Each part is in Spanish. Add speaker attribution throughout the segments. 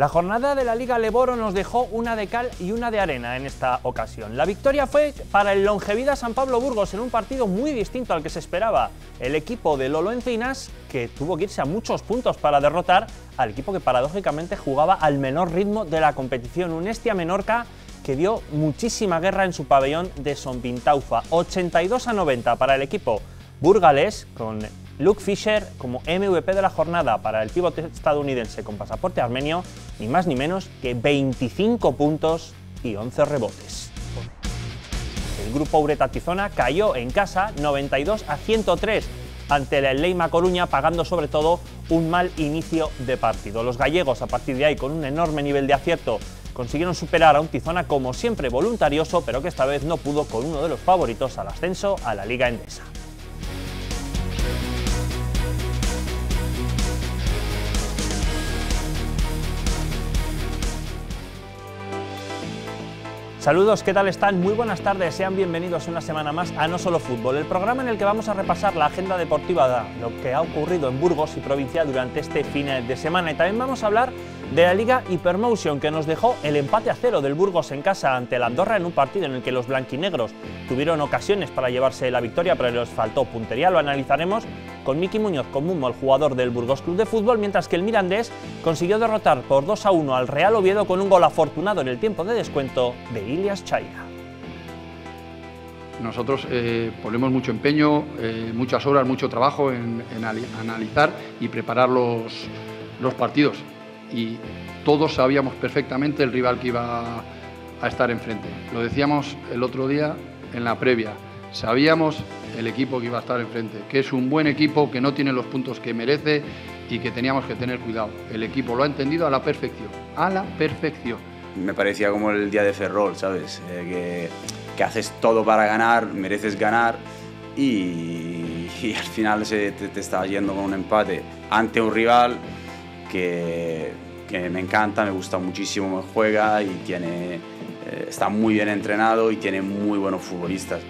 Speaker 1: La jornada de la Liga Leboro nos dejó una de cal y una de arena en esta ocasión. La victoria fue para el Longevida San Pablo Burgos en un partido muy distinto al que se esperaba. El equipo de Lolo Encinas, que tuvo que irse a muchos puntos para derrotar al equipo que paradójicamente jugaba al menor ritmo de la competición, un Estia Menorca que dio muchísima guerra en su pabellón de Sompintaufa. 82 a 90 para el equipo burgalés, con Luke Fisher como MVP de la jornada para el pivote estadounidense con pasaporte armenio, ni más ni menos que 25 puntos y 11 rebotes. El grupo Ureta Tizona cayó en casa 92 a 103 ante la Leima Coruña, pagando sobre todo un mal inicio de partido. Los gallegos, a partir de ahí, con un enorme nivel de acierto, consiguieron superar a un Tizona como siempre voluntarioso, pero que esta vez no pudo con uno de los favoritos al ascenso a la Liga Endesa. Saludos, ¿qué tal están? Muy buenas tardes, sean bienvenidos una semana más a No Solo Fútbol, el programa en el que vamos a repasar la agenda deportiva de lo que ha ocurrido en Burgos y provincia durante este fin de semana y también vamos a hablar de la Liga Hypermotion, que nos dejó el empate a cero del Burgos en casa ante la Andorra en un partido en el que los blanquinegros tuvieron ocasiones para llevarse la victoria, pero les faltó puntería. Lo analizaremos con Miki Muñoz Mumo, el jugador del Burgos Club de Fútbol, mientras que el Mirandés consiguió derrotar por 2 a 1 al Real Oviedo con un gol afortunado en el tiempo de descuento
Speaker 2: de Ilias Chaya. Nosotros eh, ponemos mucho empeño, eh, muchas horas, mucho trabajo en, analizar y preparar los partidos y todos sabíamos perfectamente el rival que iba a estar enfrente. Lo decíamos el otro día en la previa, sabíamos el equipo que iba a estar enfrente, que es un buen equipo, que no tiene los puntos que merece y que teníamos que tener cuidado. El equipo lo ha entendido a la perfección, a la perfección.
Speaker 3: Me parecía como el día de Ferrol, ¿sabes? Eh, que, haces todo para ganar, mereces ganar y, al final se, te, te está yendo con un empate ante un rival que, me encanta, me gusta muchísimo, juega y tiene, eh, está muy bien entrenado y tiene muy buenos futbolistas.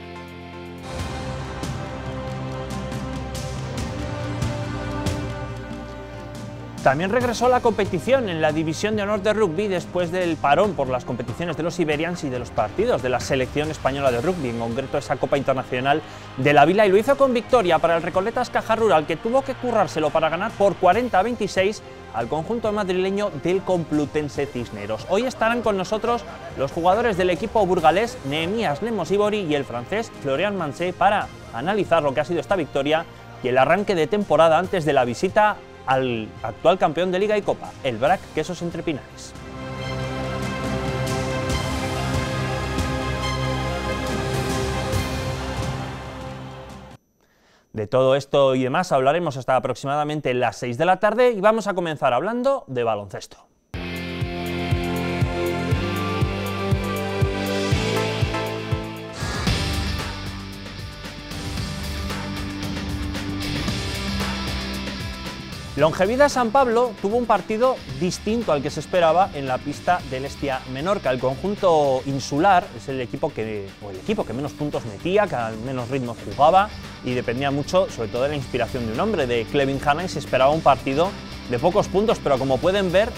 Speaker 1: También regresó la competición en la División de Honor de Rugby después del parón por las competiciones de los Iberians y de los partidos de la selección española de rugby, en concreto esa Copa Internacional de la Vila, y lo hizo con victoria para el Recoletas Caja Rural, que tuvo que currárselo para ganar por 40-26 al conjunto madrileño del Complutense Cisneros. Hoy estarán con nosotros los jugadores del equipo burgalés Nehemías Lemos Ibori y el francés Florian Mansé para analizar lo que ha sido esta victoria y el arranque de temporada antes de la visita al actual campeón de Liga y Copa, el BRAC Quesos Entre Pinares. De todo esto y demás hablaremos hasta aproximadamente las 6 de la tarde y vamos a comenzar hablando de baloncesto. longevida San Pablo tuvo un partido distinto al que se esperaba en la pista del Estia Menorca. El conjunto insular es el equipo que, el equipo que menos puntos metía, que al menos ritmo jugaba y dependía mucho, sobre todo, de la inspiración de un hombre, de Clevin Hanna, se esperaba un partido de pocos puntos, pero como pueden ver,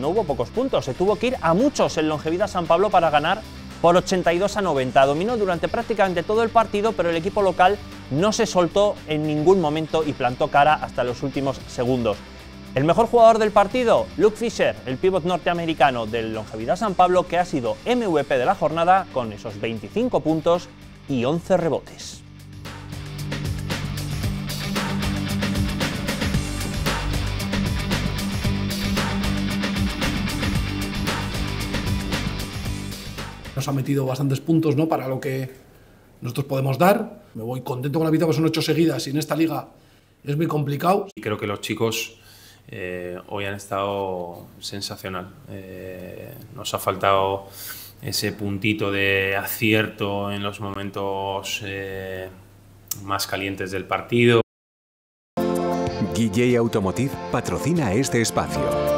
Speaker 1: no hubo pocos puntos. Se tuvo que ir a muchos en Longevidad San Pablo para ganar por 82 a 90. Dominó durante prácticamente todo el partido, pero el equipo local no se soltó en ningún momento y plantó cara hasta los últimos segundos. El mejor jugador del partido, Luke Fisher, el pívot norteamericano del Longevidad San Pablo, que ha sido MVP de la jornada con esos 25 puntos y 11 rebotes.
Speaker 4: ha metido bastantes puntos ¿no? para lo que nosotros podemos dar. Me voy contento con la victoria, pues son ocho seguidas y en esta liga es muy complicado.
Speaker 5: Y creo que los chicos eh,
Speaker 1: hoy han estado sensacional. Eh, nos ha faltado ese puntito de acierto en los momentos eh, más calientes del partido. Guille Automotive patrocina este espacio.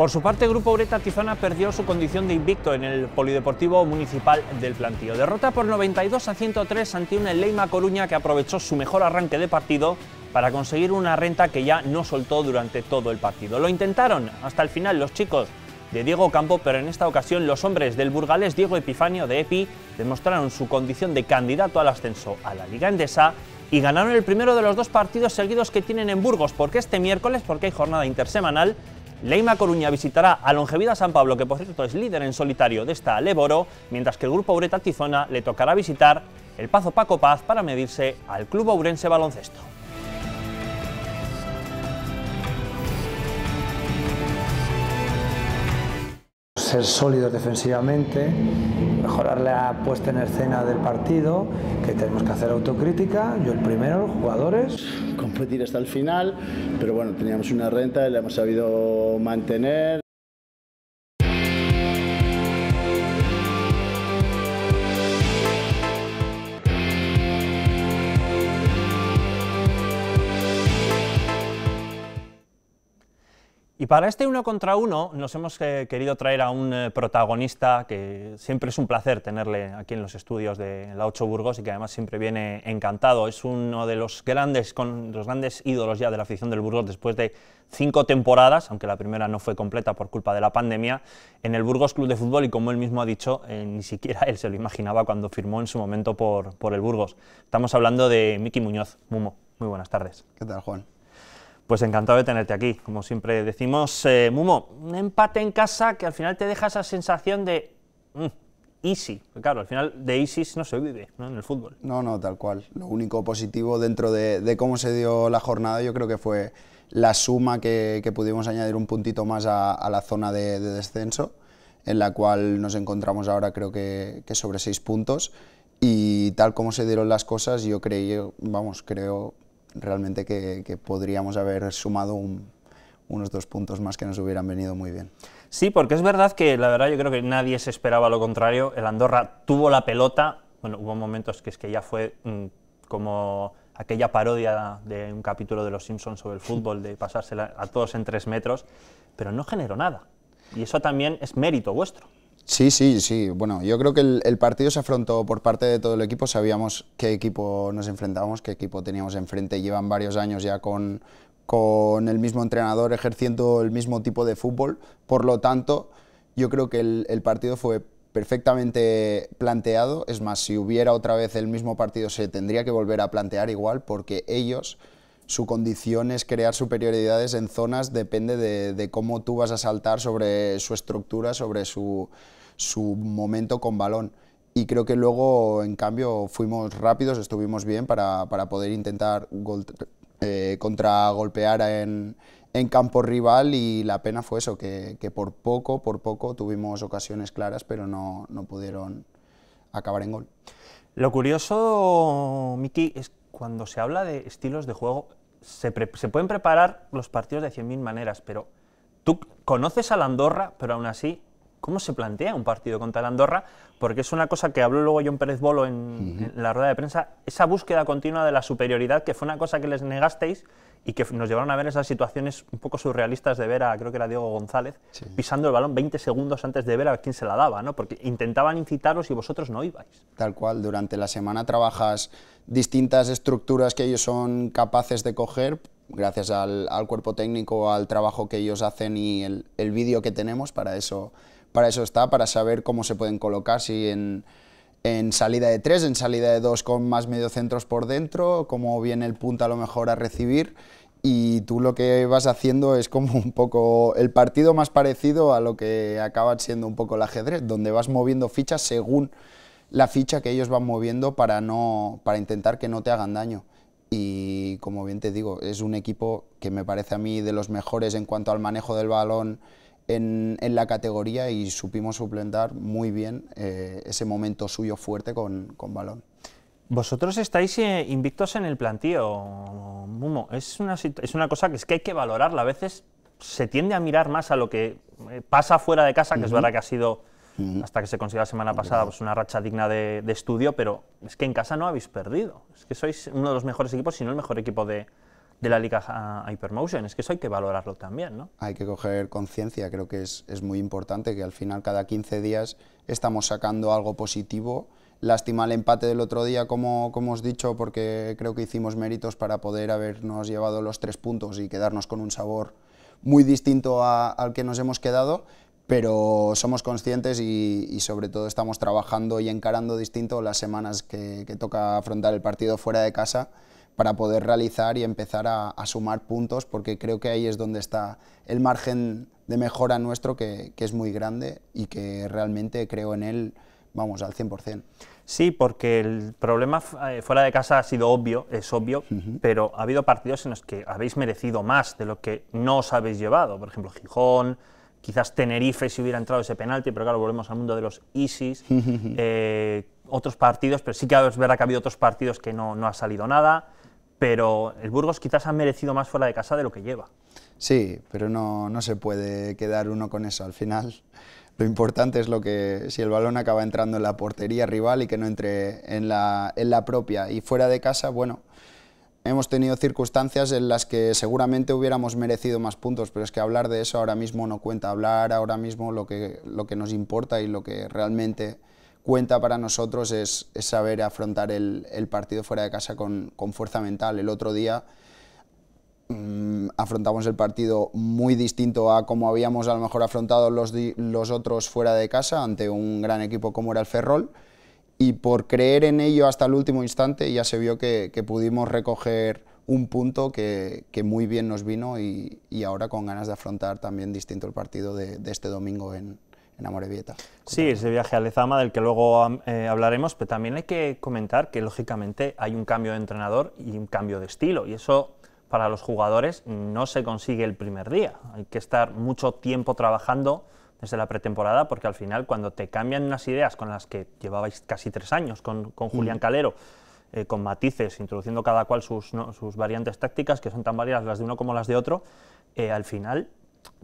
Speaker 1: Por su parte, Grupo Ureta Tizona perdió su condición de invicto en el Polideportivo Municipal del Plantío. Derrota por 92 a 103 ante una Leima Coruña que aprovechó su mejor arranque de partido para conseguir una renta que ya no soltó durante todo el partido. Lo intentaron hasta el final los chicos de Diego Campo, pero en esta ocasión los hombres del burgalés Diego Epifanio de EPI demostraron su condición de candidato al ascenso a la Liga Endesa y ganaron el primero de los dos partidos seguidos que tienen en Burgos, porque este miércoles, porque hay jornada intersemanal, Leima Coruña visitará a Longevida San Pablo, que por cierto es líder en solitario de esta Leboro, mientras que el grupo Ureta Tizona le tocará visitar el Pazo Paco Paz para medirse al Club Ourense Baloncesto.
Speaker 4: ser sólidos defensivamente,
Speaker 1: mejorar la puesta en escena del partido, que tenemos que hacer autocrítica, yo
Speaker 3: el
Speaker 5: primero, los jugadores. Competir hasta el final, pero bueno, teníamos una renta y la hemos sabido mantener.
Speaker 1: Y para este uno contra uno nos hemos eh, querido traer a un eh, protagonista que siempre es un placer tenerle aquí en los estudios de la Ocho Burgos y que además siempre viene encantado. Es uno de los grandes, con, los grandes ídolos ya de la afición del Burgos después de cinco temporadas, aunque la primera no fue completa por culpa de la pandemia, en el Burgos Club de Fútbol y como él mismo ha dicho, eh, ni siquiera él se lo imaginaba cuando firmó en su momento por, por el Burgos. Estamos hablando de Miki Muñoz, Mumo. Muy buenas tardes. ¿Qué tal, Juan? Pues encantado de tenerte aquí, como siempre
Speaker 5: decimos. Eh, Mumo,
Speaker 1: un empate en casa que al final te deja esa sensación de mm,
Speaker 5: easy. Claro, al final de easy no se vive en el fútbol. No, no, tal cual. Lo único positivo dentro de, cómo se dio la jornada yo creo que fue la suma que, pudimos añadir un puntito más a, la zona de, descenso, en la cual nos encontramos ahora creo que, sobre seis puntos. Y tal como se dieron las cosas, yo creo, vamos, creo realmente que, podríamos haber sumado unos dos puntos más que nos hubieran venido muy bien. Sí, porque es verdad que la verdad yo creo
Speaker 1: que nadie se esperaba lo contrario. El Andorra tuvo la pelota, bueno, hubo momentos que es que ya fue mm, como aquella parodia de un capítulo de Los Simpsons sobre el fútbol, de pasársela a todos en tres metros, pero no generó nada. Y eso también es mérito vuestro.
Speaker 5: Sí, sí, sí. Bueno, yo creo que el, partido se afrontó por parte de todo el equipo. Sabíamos qué equipo nos enfrentábamos, qué equipo teníamos enfrente. Llevan varios años ya con, con el mismo entrenador ejerciendo el mismo tipo de fútbol. Por lo tanto, yo creo que el, partido fue perfectamente planteado. Es más, si hubiera otra vez el mismo partido, se tendría que volver a plantear igual porque ellos su condición es crear superioridades en zonas, depende de, cómo tú vas a saltar sobre su estructura, sobre su, su momento con balón. Y creo que luego, en cambio, fuimos rápidos, estuvimos bien para, poder intentar gol, eh, contragolpear en, campo rival y la pena fue eso, que, por poco, por poco tuvimos ocasiones claras, pero no, pudieron acabar en gol. Lo curioso, Miki, es cuando
Speaker 1: se habla de estilos de juego, se, se pueden preparar los partidos de 100.000 maneras, pero tú conoces a la Andorra, pero aún así cómo se plantea un partido contra el Andorra, porque es una cosa que habló luego John Pérez Bolo en, la rueda de prensa, esa búsqueda continua de la superioridad, que fue una cosa que les negasteis y que nos llevaron a ver esas situaciones un poco surrealistas de ver a, creo que era Diego González, pisando el balón 20 segundos antes de ver a quién se la daba, ¿no? porque intentaban
Speaker 5: incitaros y vosotros no ibais. Tal cual, durante la semana trabajas distintas estructuras que ellos son capaces de coger gracias al, cuerpo técnico, al trabajo que ellos hacen y el, el vídeo que tenemos para eso para eso está, para saber cómo se pueden colocar, si en, salida de tres, en salida de dos, con más mediocentros por dentro, cómo viene el punta a lo mejor a recibir y tú lo que vas haciendo es como un poco el partido más parecido a lo que acaba siendo un poco el ajedrez, donde vas moviendo fichas según la ficha que ellos van moviendo para, no, para intentar que no te hagan daño. Y como bien te digo, es un equipo que me parece a mí de los mejores en cuanto al manejo del balón, en, la categoría y supimos suplentar muy bien eh, ese momento suyo fuerte con, con balón.
Speaker 1: Vosotros estáis eh, invictos en el plantío, Mumo. Es una, es una cosa que es que hay que valorarla. A veces se tiende a mirar más a lo que eh, pasa fuera de casa, que es verdad que ha sido, hasta que se consiguió la semana pasada, pues una racha digna de, de estudio, pero es que en casa no habéis perdido. Es que sois uno de los mejores equipos, si no el mejor equipo de, de la liga Hypermotion. Es que eso hay que valorarlo también, ¿no?
Speaker 5: Hay que coger conciencia, creo que es, es, muy importante que al final cada 15 días estamos sacando algo positivo. Lástima el empate del otro día, como, como os he dicho, porque creo que hicimos méritos para poder habernos llevado los tres puntos y quedarnos con un sabor muy distinto al que nos hemos quedado, pero somos conscientes y, sobre todo estamos trabajando y encarando distinto las semanas que, que toca afrontar el partido fuera de casa para poder realizar y empezar a, sumar puntos, porque creo que ahí es donde está el margen de mejora nuestro, que, es muy grande y que realmente creo en él, vamos, al 100%. Sí, porque el problema eh, fuera de casa ha sido obvio, es
Speaker 1: obvio, pero ha habido partidos en los que habéis merecido más de lo que no os habéis llevado. Por ejemplo, Gijón, quizás Tenerife si hubiera entrado ese penalti, pero claro, volvemos al mundo de los ISIS, eh, otros partidos, pero sí que es verdad que ha habido otros partidos que no, no ha salido nada pero el Burgos quizás ha merecido más fuera de casa de lo que lleva.
Speaker 5: Sí, pero no, se puede quedar uno con eso al final. Lo importante es lo que si el balón acaba entrando en la portería rival y que no entre en la, en la propia. Y fuera de casa, bueno, hemos tenido circunstancias en las que seguramente hubiéramos merecido más puntos, pero es que hablar de eso ahora mismo no cuenta. Hablar ahora mismo lo que, lo que nos importa y lo que realmente cuenta para nosotros es, saber afrontar el, partido fuera de casa con, fuerza mental. El otro día mm, afrontamos el partido muy distinto a como habíamos a lo mejor afrontado los, los otros fuera de casa ante un gran equipo como era el Ferrol y por creer en ello hasta el último instante ya se vio que, pudimos recoger un punto que, muy bien nos vino y, ahora con ganas de afrontar también distinto el partido de, de este domingo en, en Amorebieta. Sí, ese viaje a Lezama del que
Speaker 1: luego eh, hablaremos, pero también hay que comentar que lógicamente hay un cambio de entrenador y un cambio de estilo, y eso para los jugadores no se consigue el primer día. Hay que estar mucho tiempo trabajando desde la pretemporada, porque al final cuando te cambian unas ideas con las que llevabais casi tres años con, con mm. Julián Calero, eh, con matices, introduciendo cada cual sus, variantes tácticas, que son tan variadas las de uno como las de otro, eh, al final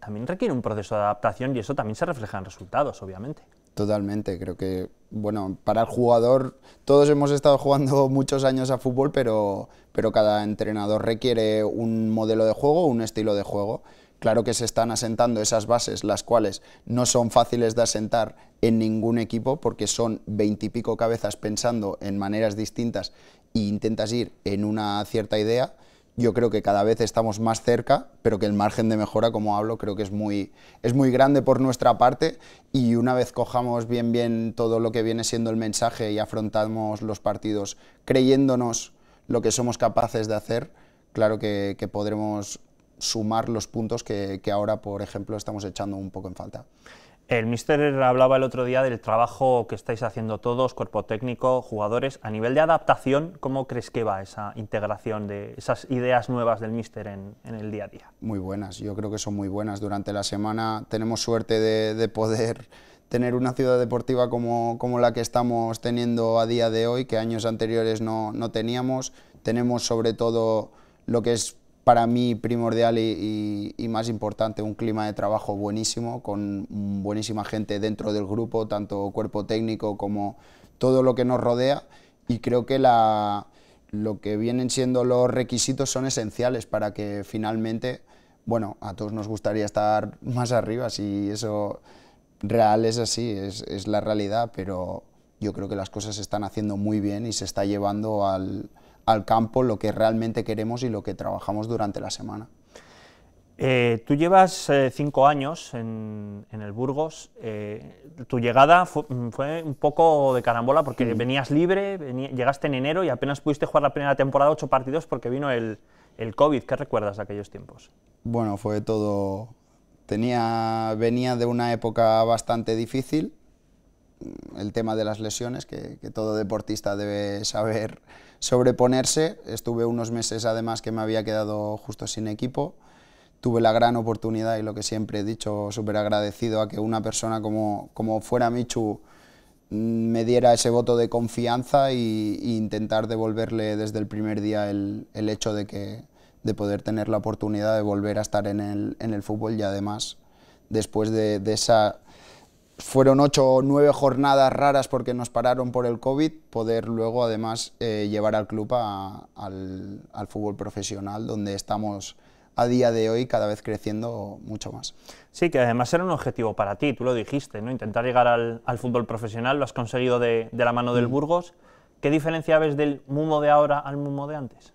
Speaker 1: también requiere un proceso de adaptación y eso también se refleja en resultados, obviamente.
Speaker 5: Totalmente, creo que, bueno, para el jugador, todos hemos estado jugando muchos años a fútbol, pero, pero cada entrenador requiere un modelo de juego, un estilo de juego. Claro que se están asentando esas bases, las cuales no son fáciles de asentar en ningún equipo, porque son veintipico cabezas pensando en maneras distintas e intentas ir en una cierta idea yo creo que cada vez estamos más cerca, pero que el margen de mejora, como hablo, creo que es muy, es muy grande por nuestra parte y una vez cojamos bien bien todo lo que viene siendo el mensaje y afrontamos los partidos creyéndonos lo que somos capaces de hacer, claro que, podremos sumar los puntos que ahora, por ejemplo, estamos echando un poco en falta. El míster hablaba el otro día del trabajo que estáis
Speaker 1: haciendo todos, cuerpo técnico, jugadores. A nivel de adaptación, ¿cómo crees que va esa integración de esas ideas nuevas del míster en, el día a día?
Speaker 5: Muy buenas, yo creo que son muy buenas. Durante la semana tenemos suerte de, poder tener una ciudad deportiva como, como, la que estamos teniendo a día de hoy, que años anteriores no, no teníamos. Tenemos sobre todo lo que es para mí primordial y, más importante un clima de trabajo buenísimo, con buenísima gente dentro del grupo, tanto cuerpo técnico como todo lo que nos rodea. Y creo que la, lo que vienen siendo los requisitos son esenciales para que finalmente, bueno, a todos nos gustaría estar más arriba, si eso real es así, es, es la realidad, pero yo creo que las cosas se están haciendo muy bien y se está llevando al, al campo lo que realmente queremos y lo que trabajamos durante la semana.
Speaker 1: Eh, tú llevas eh, cinco años en, el Burgos. Eh, tu llegada mm, fue, un poco de carambola porque venías libre, llegaste en enero y apenas pudiste jugar la primera temporada ocho partidos porque vino el, COVID. ¿Qué recuerdas de aquellos tiempos?
Speaker 5: Bueno, fue todo. Tenía, venía de una época bastante difícil. Mm, el tema de las lesiones, que todo deportista debe saber sobreponerse. Estuve unos meses además que me había quedado justo sin equipo. Tuve la gran oportunidad y lo que siempre he dicho, súper agradecido a que una persona como, como fuera Michu mm, me diera ese voto de confianza e intentar devolverle desde el primer día el, hecho de, que, de poder tener la oportunidad de volver a estar en el, en el fútbol y además después de esa fueron ocho o nueve jornadas raras porque nos pararon por el COVID, poder luego además eh, llevar al club al, fútbol profesional, donde estamos a día de hoy cada vez creciendo mucho más.
Speaker 1: Sí, que además era un objetivo para ti, tú lo dijiste, ¿no? intentar llegar al, fútbol profesional, lo has conseguido de, la mano del mm. Burgos. ¿Qué diferencia ves del Mumo de ahora al Mumo de antes?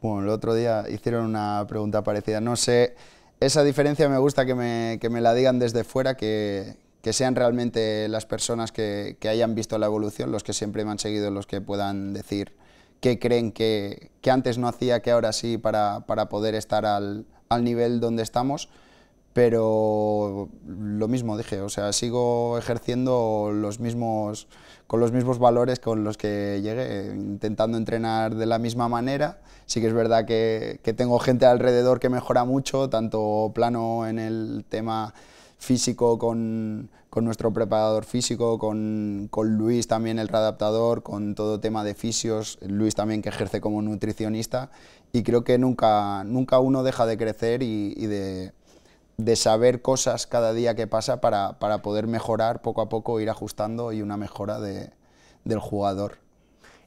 Speaker 5: Bueno, el otro día hicieron una pregunta parecida, no sé... Esa diferencia me gusta que me, que me la digan desde fuera, que, que sean realmente las personas que, hayan visto la evolución, los que siempre me han seguido, los que puedan decir qué creen que, antes no hacía, que ahora sí, para, para poder estar al, al, nivel donde estamos. Pero lo mismo dije, o sea, sigo ejerciendo los mismos, con los mismos valores con los que llegué, intentando entrenar de la misma manera. Sí que es verdad que, que tengo gente alrededor que mejora mucho, tanto plano en el tema físico con, nuestro preparador físico, con, Luis también el readaptador, con todo tema de fisios, Luis también que ejerce como nutricionista y creo que nunca, nunca uno deja de crecer y, de, saber cosas cada día que pasa para, poder mejorar poco a poco, ir ajustando y una mejora del jugador.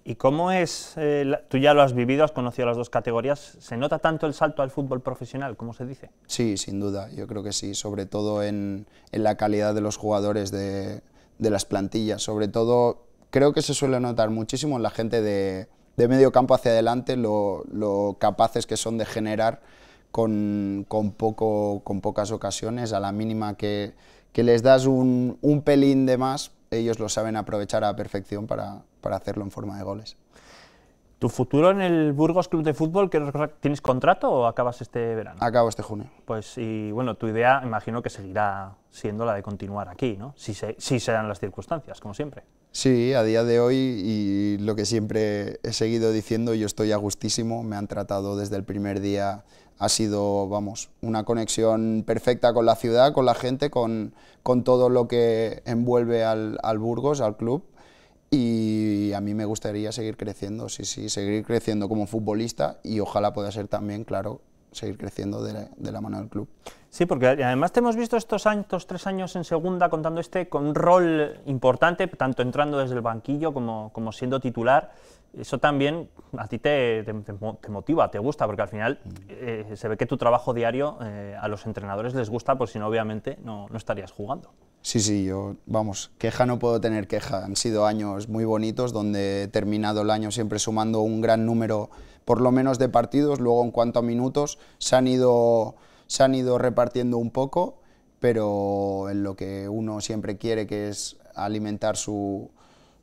Speaker 5: ¿Y cómo es, eh, tú ya lo has vivido, has conocido
Speaker 1: las dos categorías, ¿se nota tanto el salto al fútbol profesional, como se dice?
Speaker 5: Sí, sin duda, yo creo que sí, sobre todo en, en la calidad de los jugadores de, de, las plantillas, sobre todo creo que se suele notar muchísimo en la gente de, de medio campo hacia adelante lo, lo, capaces que son de generar con, con, poco, con pocas ocasiones, a la mínima que, que les das un, un pelín de más, ellos lo saben aprovechar a perfección para, para hacerlo en forma de goles. ¿Tu futuro en el Burgos
Speaker 1: Club de Fútbol, tienes contrato o acabas este verano? Acabo este junio. Pues, y bueno, tu idea imagino que seguirá siendo la de continuar aquí, ¿no? Si, se, si se dan las circunstancias, como siempre.
Speaker 5: Sí, a día de hoy, y lo que siempre he seguido diciendo, yo estoy a gustísimo, me han tratado desde el primer día ha sido, vamos, una conexión perfecta con la ciudad, con la gente, con, con todo lo que envuelve al, al, Burgos, al club. Y a mí me gustaría seguir creciendo, sí, sí, seguir creciendo como futbolista y ojalá pueda ser también, claro, seguir creciendo de la, de la mano del club. Sí, porque además
Speaker 1: te hemos visto estos, años, estos tres años en segunda contando este con un rol importante, tanto entrando desde el banquillo como, como siendo titular eso también a ti te, motiva, te gusta, porque al final eh, se ve que tu trabajo diario eh, a los entrenadores les gusta, por pues si no, obviamente no, no, estarías jugando.
Speaker 5: Sí, sí, yo, vamos, queja no puedo tener queja. Han sido años muy bonitos donde he terminado el año siempre sumando un gran número, por lo menos de partidos, luego en cuanto a minutos, se han ido, se han ido repartiendo un poco, pero en lo que uno siempre quiere, que es alimentar su,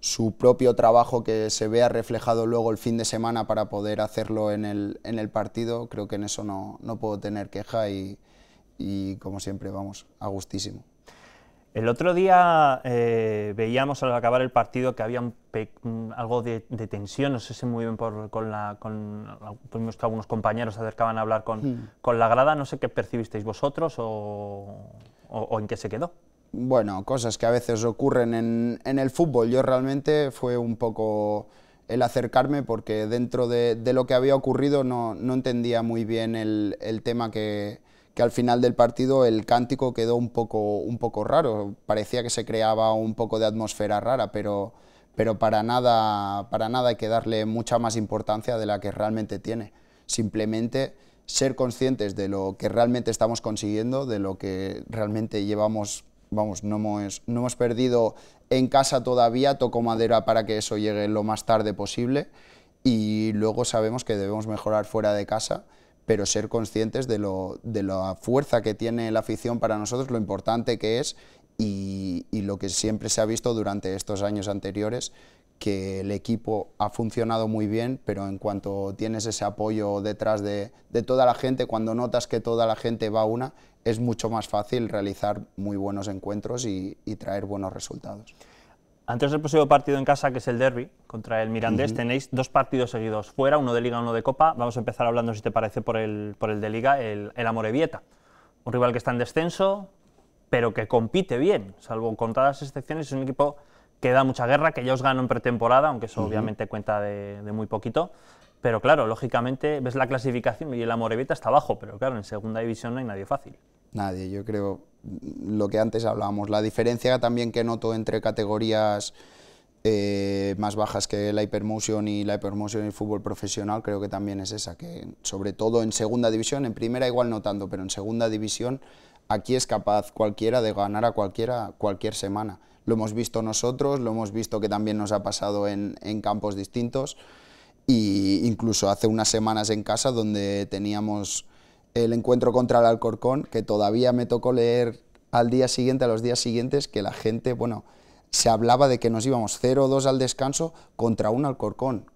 Speaker 5: su propio trabajo que se vea reflejado luego el fin de semana para poder hacerlo en el, partido, creo que en eso no, puedo tener queja y, como siempre, vamos, a gustísimo. El otro día eh, veíamos al acabar el
Speaker 1: partido que había algo de, tensión, no sé si muy bien por, con la, con, algunos compañeros se acercaban a hablar con, hmm. la grada, no sé qué percibisteis vosotros o
Speaker 5: en qué se quedó bueno, cosas que a veces ocurren en, el fútbol. Yo realmente fue un poco el acercarme porque dentro de, lo que había ocurrido no, entendía muy bien el, tema que, que, al final del partido el cántico quedó un poco, un poco raro. Parecía que se creaba un poco de atmósfera rara, pero, pero para, nada, para nada hay que darle mucha más importancia de la que realmente tiene. Simplemente ser conscientes de lo que realmente estamos consiguiendo, de lo que realmente llevamos vamos, no hemos, perdido en casa todavía, toco madera para que eso llegue lo más tarde posible y luego sabemos que debemos mejorar fuera de casa, pero ser conscientes de, lo, de la fuerza que tiene la afición para nosotros, lo importante que es y, lo que siempre se ha visto durante estos años anteriores, que el equipo ha funcionado muy bien, pero en cuanto tienes ese apoyo detrás de, de, toda la gente, cuando notas que toda la gente va a una, es mucho más fácil realizar muy buenos encuentros y, traer buenos resultados. Antes del
Speaker 1: próximo partido en casa, que es el derby contra el Mirandés, tenéis dos partidos seguidos fuera, uno de Liga, y uno de Copa. Vamos a empezar hablando, si te parece, por el, por el de Liga, el, el Un rival que está en descenso, pero que compite bien, salvo con todas las excepciones. Es un equipo que da mucha guerra, que ya os ganó en pretemporada, aunque eso obviamente cuenta de, muy poquito. Pero claro, lógicamente ves la clasificación y el Amorebieta está abajo, pero claro, en segunda división no hay nadie fácil.
Speaker 5: Nadie, yo creo mm, lo que antes hablábamos, la diferencia también que noto entre categorías eh, más bajas que la Hypermotion y la Hypermotion y el fútbol profesional, creo que también es esa, que sobre todo en segunda división, en primera igual notando, pero en segunda división aquí es capaz cualquiera de ganar a cualquiera cualquier semana. Lo hemos visto nosotros, lo hemos visto que también nos ha pasado en, en campos distintos e incluso hace unas semanas en casa donde teníamos el encuentro contra el Alcorcón, que todavía me tocó leer al día siguiente, a los días siguientes, que la gente, bueno, se hablaba de que nos íbamos 0-2 al descanso contra un Alcorcón.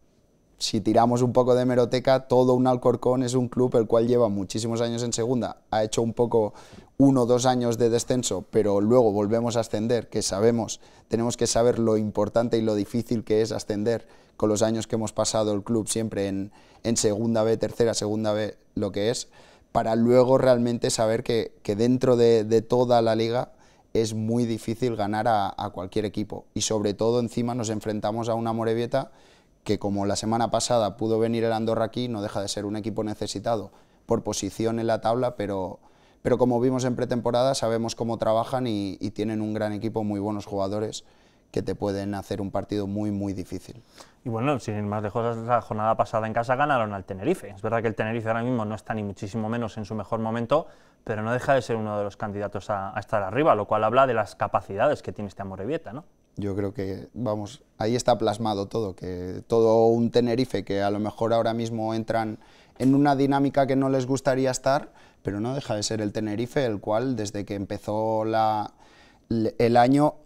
Speaker 5: Si tiramos un poco de meroteca, todo un Alcorcón es un club el cual lleva muchísimos años en segunda, ha hecho un poco uno o dos años de descenso, pero luego volvemos a ascender, que sabemos, tenemos que saber lo importante y lo difícil que es ascender con los años que hemos pasado el club siempre en, en segunda B, tercera, segunda B, lo que es para luego realmente saber que, dentro de, toda la liga es muy difícil ganar a, cualquier equipo. Y sobre todo encima nos enfrentamos a una Morevieta que como la semana pasada pudo venir el Andorra aquí, no deja de ser un equipo necesitado por posición en la tabla, pero, como vimos en pretemporada, sabemos cómo trabajan y tienen un gran equipo, muy buenos jugadores que te pueden hacer un partido muy, muy difícil.
Speaker 1: Y bueno, sin ir más lejos, la jornada pasada en casa ganaron al Tenerife. Es verdad que el Tenerife ahora mismo no está ni muchísimo menos en su mejor momento, pero no deja de ser uno de los candidatos a, estar arriba, lo cual habla de las capacidades que tiene este Amorebieta, ¿no?
Speaker 5: Yo creo que, vamos, ahí está plasmado todo, que todo un Tenerife que a lo mejor ahora mismo entran en una dinámica que no les gustaría estar, pero no deja de ser el Tenerife, el cual desde que empezó la, el año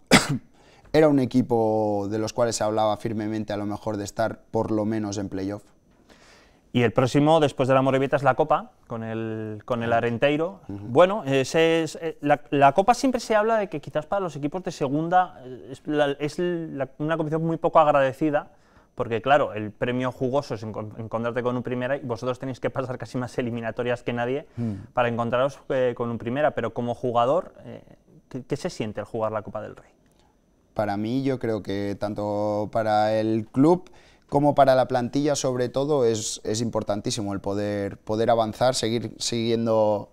Speaker 5: era un equipo de los cuales se hablaba firmemente a lo mejor de estar por lo menos en playoff. Y el próximo,
Speaker 1: después de la moribeta, es la Copa,
Speaker 5: con el, con el ah.
Speaker 1: Arenteiro.
Speaker 5: Bueno, eh,
Speaker 1: la, Copa siempre se habla de que quizás para los equipos de segunda eh, es, una competición muy poco agradecida, porque claro, el premio jugoso es encontrarte con un primera y vosotros tenéis que pasar casi más eliminatorias que nadie hmm. para encontraros eh, con un primera, pero como jugador, ¿qué, ¿qué, se siente al jugar la Copa del Rey?
Speaker 5: para mí, yo creo que tanto para el club como para la plantilla, sobre todo, es, importantísimo el poder, poder avanzar, seguir siguiendo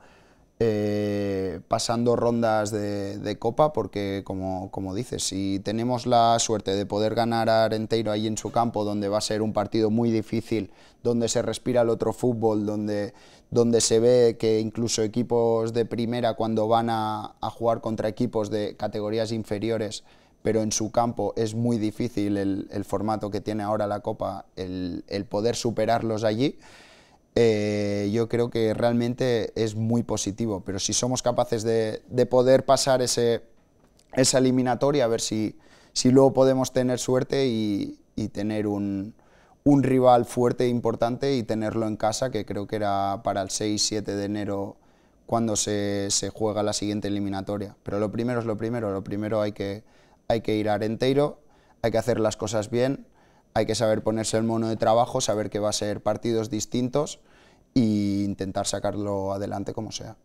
Speaker 5: eh, pasando rondas de, copa, porque como, como, dices, si tenemos la suerte de poder ganar a Arenteiro ahí en su campo, donde va a ser un partido muy difícil, donde se respira el otro fútbol, donde, donde se ve que incluso equipos de primera cuando van a jugar contra equipos de categorías inferiores, pero en su campo es muy difícil el, formato que tiene ahora la Copa, el, poder superarlos allí. Eh, yo creo que realmente es muy positivo, pero si somos capaces de, poder pasar ese, esa eliminatoria, a ver si, si luego podemos tener suerte y, tener un, un rival fuerte e importante y tenerlo en casa, que creo que era para el 6-7 de enero cuando se, se, juega la siguiente eliminatoria. Pero lo primero es lo primero, lo primero hay que, hay que ir arenteiro, hay que hacer las cosas bien, hay que saber ponerse el mono de trabajo, saber que va a ser partidos distintos e intentar sacarlo adelante como sea.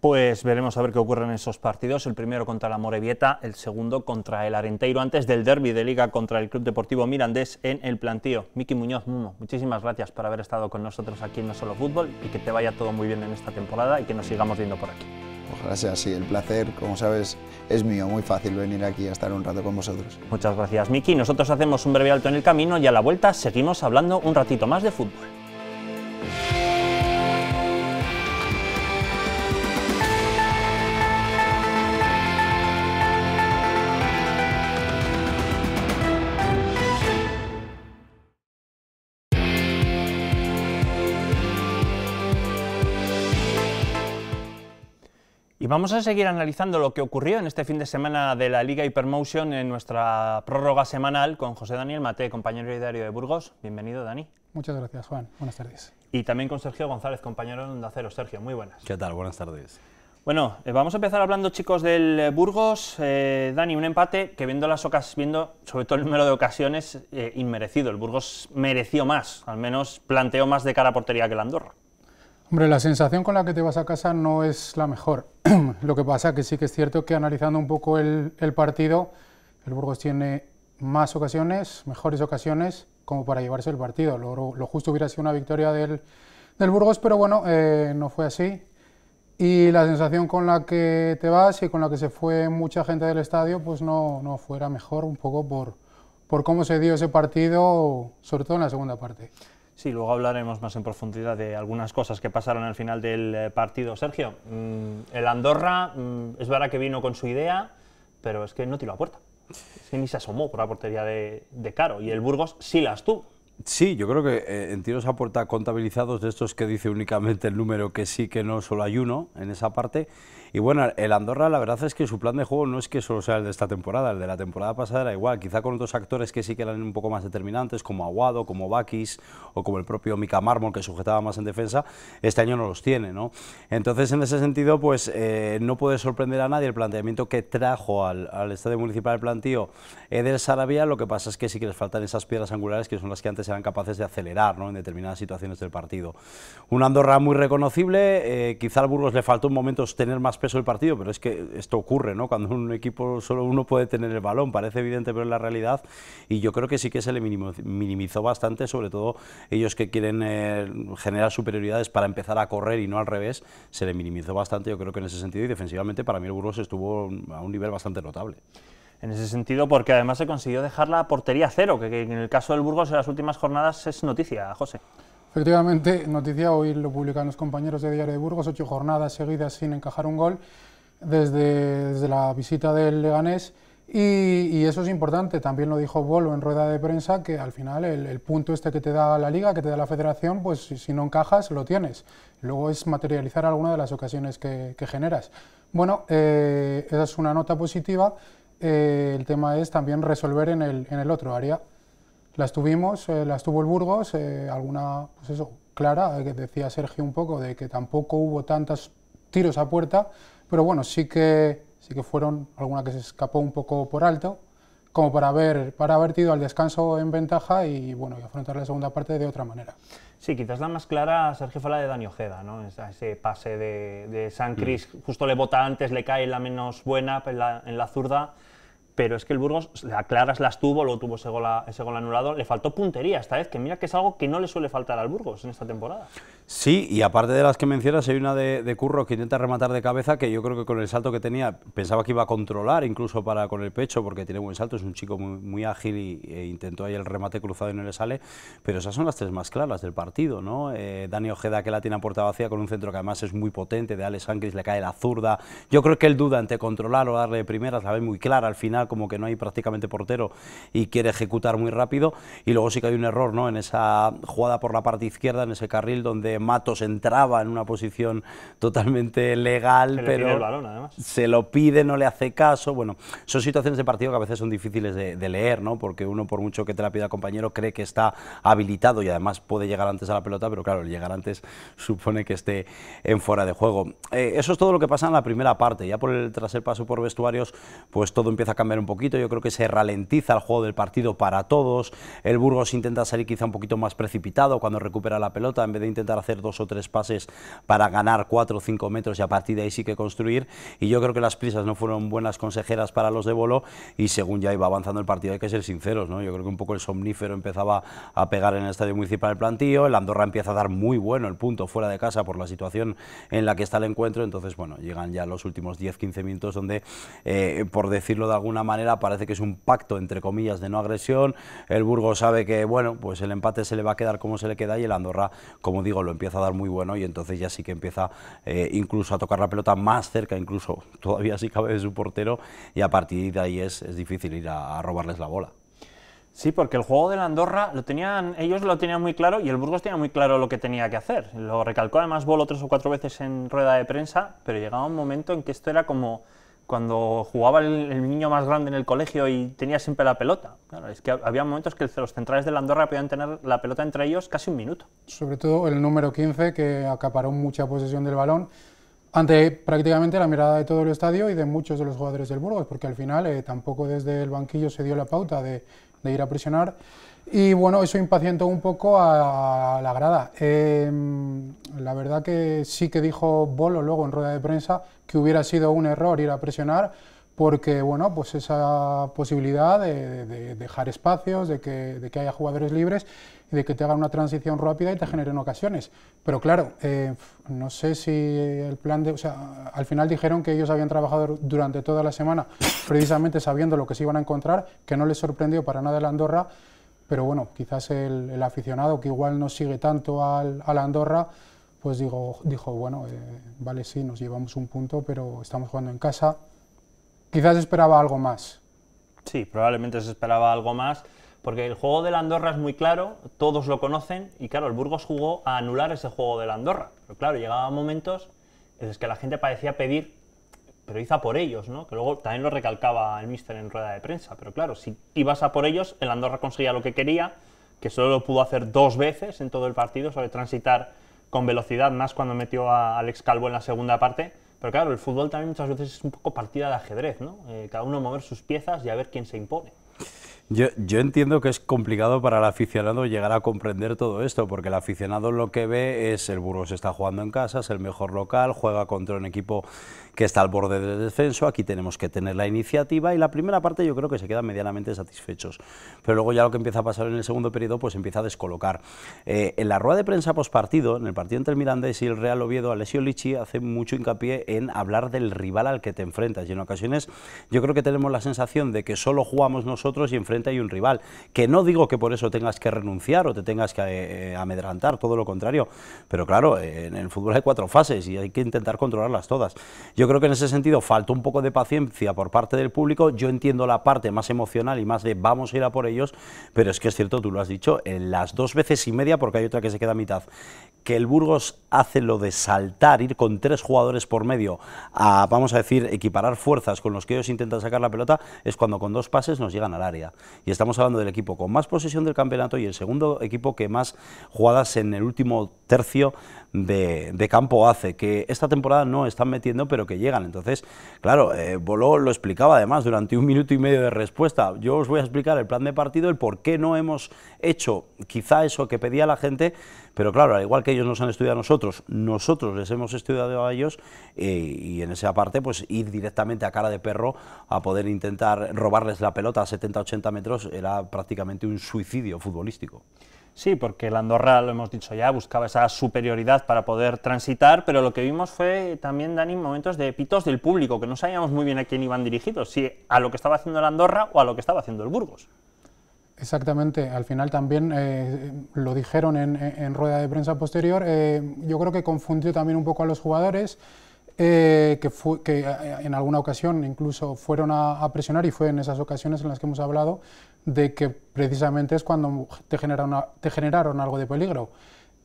Speaker 1: Pues veremos a ver qué ocurre en esos partidos, el primero contra la Morevieta, el segundo contra el Arenteiro, antes del derby de Liga contra el Club Deportivo Mirandés en el plantío. Miki Muñoz Mumo, muchísimas gracias por haber estado con nosotros aquí en No Solo Fútbol y que te vaya todo muy bien en esta temporada y que nos sigamos viendo por aquí.
Speaker 5: Ojalá sea así. El placer, como sabes, es mío. Muy fácil venir aquí a estar un rato con vosotros. Muchas gracias,
Speaker 1: Miki. Nosotros hacemos un breve alto en el camino y a la vuelta seguimos hablando un ratito más de fútbol. vamos a seguir analizando lo que ocurrió en este fin de semana de la Liga Hypermotion en nuestra prórroga semanal con José Daniel Mate, compañero diario de Burgos. Bienvenido, Dani.
Speaker 4: Muchas gracias, Juan. Buenas tardes.
Speaker 1: Y también con Sergio González, compañero de Onda Cero. Sergio, muy buenas. ¿Qué tal? Buenas tardes. Bueno, eh, vamos a empezar hablando, chicos, del eh, Burgos. Eh, Dani, un empate que viendo las ocas viendo sobre todo el número de ocasiones, inmerecido. El Burgos mereció más, al menos planteó más de cara a portería que el Andorra.
Speaker 4: Hombre, la sensación con la que te vas a casa no es la mejor. Lo que pasa que sí que es cierto que analizando un poco el, partido, el Burgos tiene más ocasiones, mejores ocasiones, como para llevarse el partido. Lo, justo hubiera sido una victoria del, del Burgos, pero bueno, eh, no fue así. Y la sensación con la que te vas y con la que se fue mucha gente del estadio, pues no, no fuera mejor un poco por, por cómo se dio ese partido, sobre todo en la segunda parte.
Speaker 1: Sí, luego hablaremos más en profundidad de algunas cosas que pasaron al final del eh, partido. Sergio, mm, el Andorra mm, es verdad que vino con su idea, pero es que no tiró a puerta. ni se asomó por la portería de, Caro. Y
Speaker 3: el Burgos sí las tú Sí, yo creo que eh, en tiros a puerta contabilizados, de estos que dice únicamente el número que sí, que no, solo hay uno en esa parte, y bueno, el Andorra la verdad es que su plan de juego no es que solo sea el de esta temporada, el de la temporada pasada era igual, quizá con otros actores que sí que eran un poco más determinantes, como Aguado, como Bakis o como el propio Mica Marmol que sujetaba más en defensa, este año no los tiene, ¿no? Entonces en ese sentido pues eh, no puede sorprender a nadie el planteamiento que trajo al, al Estadio Municipal el Plantío Edel Sarabia, lo que pasa es que sí que les faltan esas piedras angulares que son las que antes eran capaces de acelerar ¿no? en determinadas situaciones del partido. Un Andorra muy reconocible, eh, quizá al Burgos le faltó un momentos tener más peso el partido, pero es que esto ocurre, ¿no? Cuando un equipo solo uno puede tener el balón, parece evidente, pero es la realidad. Y yo creo que sí que se le minimizó bastante, sobre todo ellos que quieren eh, generar superioridades para empezar a correr y no al revés, se le minimizó bastante, yo creo que en ese sentido. Y defensivamente,
Speaker 1: para mí el Burgos estuvo a un nivel bastante notable en ese sentido, porque además se consiguió dejar la portería cero, que, en el caso del Burgos en las últimas jornadas es noticia, José.
Speaker 4: Efectivamente, noticia, hoy lo publican los compañeros de Diario de Burgos, ocho jornadas seguidas sin encajar un gol desde, desde la visita del Leganés. Y, eso es importante, también lo dijo Bolo en rueda de prensa, que al final el, punto este que te da la liga, que te da la federación, pues si, no encajas, lo tienes. Luego es materializar alguna de las ocasiones que, generas. Bueno, eh, esa es una nota positiva. Eh, el tema es también resolver en el, en el otro área. Las tuvimos, eh, las tuvo el Burgos, eh, alguna, pues eso, clara, eh, que decía Sergio un poco, de que tampoco hubo tantos tiros a puerta, pero bueno, sí que, sí que fueron alguna que se escapó un poco por alto, como para haber, para haber ido al descanso en ventaja y bueno, y afrontar la segunda parte de otra manera.
Speaker 1: Sí, quizás la más clara, Sergio, fue la de Dani Ojeda, ¿no? ese pase de, San mm. Cris, justo le bota antes, le cae la menos buena pues en la zurda, pero es que el Burgos, las claras las tuvo, luego tuvo ese ese gol anulado, le faltó puntería esta vez, que mira que es algo que no le suele faltar al Burgos en esta temporada.
Speaker 3: Sí, y aparte de las que mencionas, hay una de, Curro que intenta rematar de cabeza, que yo creo que con el salto que tenía, pensaba que iba a controlar incluso para con el pecho, porque tiene buen salto, es un chico muy, ágil y, e intentó ahí el remate cruzado y no le sale, pero esas son las tres más claras del partido, ¿no? Eh, Dani Ojeda que la tiene a puerta vacía con un centro que además es muy potente, de Alex Ancris le cae la zurda, yo creo que él duda ante controlar o darle de primeras, la ve muy clara al final, como que no hay prácticamente portero y quiere ejecutar muy rápido, y luego sí que hay un error, ¿no? En esa jugada por la parte izquierda, en ese carril donde Matos entraba en una posición totalmente legal, pero se lo pide, no le hace caso. Bueno, son situaciones de partido que a veces son difíciles de, leer, ¿no? Porque uno, por mucho que te la pida el compañero, cree que está habilitado y además puede llegar antes a la pelota, pero claro, el llegar antes supone que esté en fuera de juego. Eh, eso es todo lo que pasa en la primera parte. Ya por el, tras paso por vestuarios, pues todo empieza a cambiar un poquito. Yo creo que se ralentiza el juego del partido para todos. El Burgos intenta salir quizá un poquito más precipitado cuando recupera la pelota en vez de intentar hacer dos o tres pases para ganar cuatro o cinco metros y a partir de ahí sí que construir. Y yo creo que las prisas no fueron buenas consejeras para los de Bolo y según ya iba avanzando el partido, hay que ser sinceros, ¿no? Yo creo que un poco el somnífero empezaba a pegar en el estadio municipal el plantío, el Andorra empieza a dar muy bueno el punto fuera de casa por la situación en la que está el encuentro, entonces bueno, llegan ya los últimos 10-15 minutos donde, eh, por decirlo de alguna manera, parece que es un pacto entre comillas de no agresión, el Burgo sabe que bueno, pues el empate se le va a quedar como se le queda y el Andorra, como digo, lo empieza a dar muy bueno y entonces ya sí que empieza eh, incluso a tocar la pelota más cerca, incluso todavía sí cabe de su portero y a partir de ahí es, difícil ir a, robarles la bola.
Speaker 1: Sí, porque el juego de la Andorra lo tenían, ellos lo tenían muy claro y el Burgos tenía muy claro lo que tenía que hacer. Lo recalcó además Bolo tres o cuatro veces en rueda de prensa, pero llegaba un momento en que esto era como cuando jugaba el, niño más grande en el colegio y tenía siempre la pelota. es que había momentos que los centrales de Andorra podían tener la pelota entre ellos casi un minuto.
Speaker 4: Sobre todo el número 15, que acaparó mucha posesión del balón ante prácticamente la mirada de todo el estadio y de muchos de los jugadores del Burgos, porque al final eh, tampoco desde el banquillo se dio la pauta de, de ir a presionar. Y bueno, eso impacientó un poco a la grada. Em, la verdad que sí que dijo Bolo luego en rueda de prensa que hubiera sido un error ir a presionar porque bueno, pues esa posibilidad de, dejar espacios, de que, haya jugadores libres de que te hagan una transición rápida y te generen ocasiones. Pero claro, em, no sé si el plan de... O sea, al final dijeron que ellos habían trabajado durante toda la semana precisamente sabiendo lo que se iban a encontrar, que no les sorprendió para nada la Andorra pero bueno, quizás el, aficionado que igual no sigue tanto al, a la Andorra, pues digo, dijo, bueno, eh, vale, sí, nos llevamos un punto, pero estamos jugando en casa. Quizás esperaba algo más.
Speaker 1: Sí, probablemente se esperaba algo más, porque el juego de la Andorra es muy claro, todos lo conocen, y claro, el Burgos jugó a anular ese juego de la Andorra. Pero claro, llegaban momentos en los que la gente parecía pedir pero hizo por ellos, ¿no? Que luego también lo recalcaba el mister en rueda de prensa. Pero claro, si ibas a por ellos, el Andorra conseguía lo que quería, que solo lo pudo hacer dos veces en todo el partido, sobre transitar con velocidad, más cuando metió a Alex Calvo en la segunda parte. Pero claro, el fútbol también muchas veces es un poco partida de ajedrez, ¿no? Eh, cada uno mover sus piezas y a ver quién se impone.
Speaker 3: Yo, yo, entiendo que es complicado para el aficionado llegar a comprender todo esto, porque el aficionado lo que ve es el Burgos está jugando en casa, es el mejor local, juega contra un equipo que está al borde del descenso, aquí tenemos que tener la iniciativa y la primera parte yo creo que se quedan medianamente satisfechos. Pero luego ya lo que empieza a pasar en el segundo periodo pues empieza a descolocar. Eh, en la rueda de prensa postpartido, en el partido entre el Mirandés y el Real Oviedo, Alessio Lichi hace mucho hincapié en hablar del rival al que te enfrentas y en ocasiones yo creo que tenemos la sensación de que solo jugamos nosotros y enfrente hay un rival, que no digo que por eso tengas que renunciar o te tengas que amedrentar, eh, amedrantar, todo lo contrario, pero claro, en el fútbol hay cuatro fases y hay que intentar controlarlas todas. Yo creo que en ese sentido faltó un poco de paciencia por parte del público. Yo entiendo la parte más emocional y más de vamos a ir a por ellos, pero es que es cierto, tú lo has dicho, en las dos veces y media, porque hay otra que se queda a mitad, que el Burgos hace lo de saltar, ir con tres jugadores por medio a, vamos a decir, equiparar fuerzas con los que ellos intentan sacar la pelota, es cuando con dos pases nos llegan al área. Y estamos hablando del equipo con más posesión del campeonato y el segundo equipo que más jugadas en el último tercio de, campo hace, que esta temporada no están metiendo, pero que llegan. Entonces, claro, eh, Boló lo explicaba además durante un minuto y medio de respuesta. Yo os voy a explicar el plan de partido, el por qué no hemos hecho quizá eso que pedía la gente, pero claro, al igual que ellos nos han estudiado a nosotros, nosotros les hemos estudiado a ellos eh, y en esa parte pues ir directamente a cara de perro a poder intentar robarles la pelota a 70-80 metros era
Speaker 1: prácticamente un suicidio futbolístico. Sí, porque la Andorra, lo hemos dicho ya, buscaba esa superioridad para poder transitar, pero lo que vimos fue también, Dani, momentos de pitos del público, que no sabíamos muy bien a quién iban dirigidos, si a lo que estaba haciendo la Andorra o a lo que estaba haciendo el Burgos.
Speaker 4: Exactamente, al final también eh, lo dijeron en, rueda de prensa posterior, eh, yo creo que confundió también un poco a los jugadores, eh, que, que, eh, en alguna ocasión incluso fueron a, presionar y fue en esas ocasiones en las que hemos hablado de que precisamente es cuando te, generaron, te generaron algo de peligro.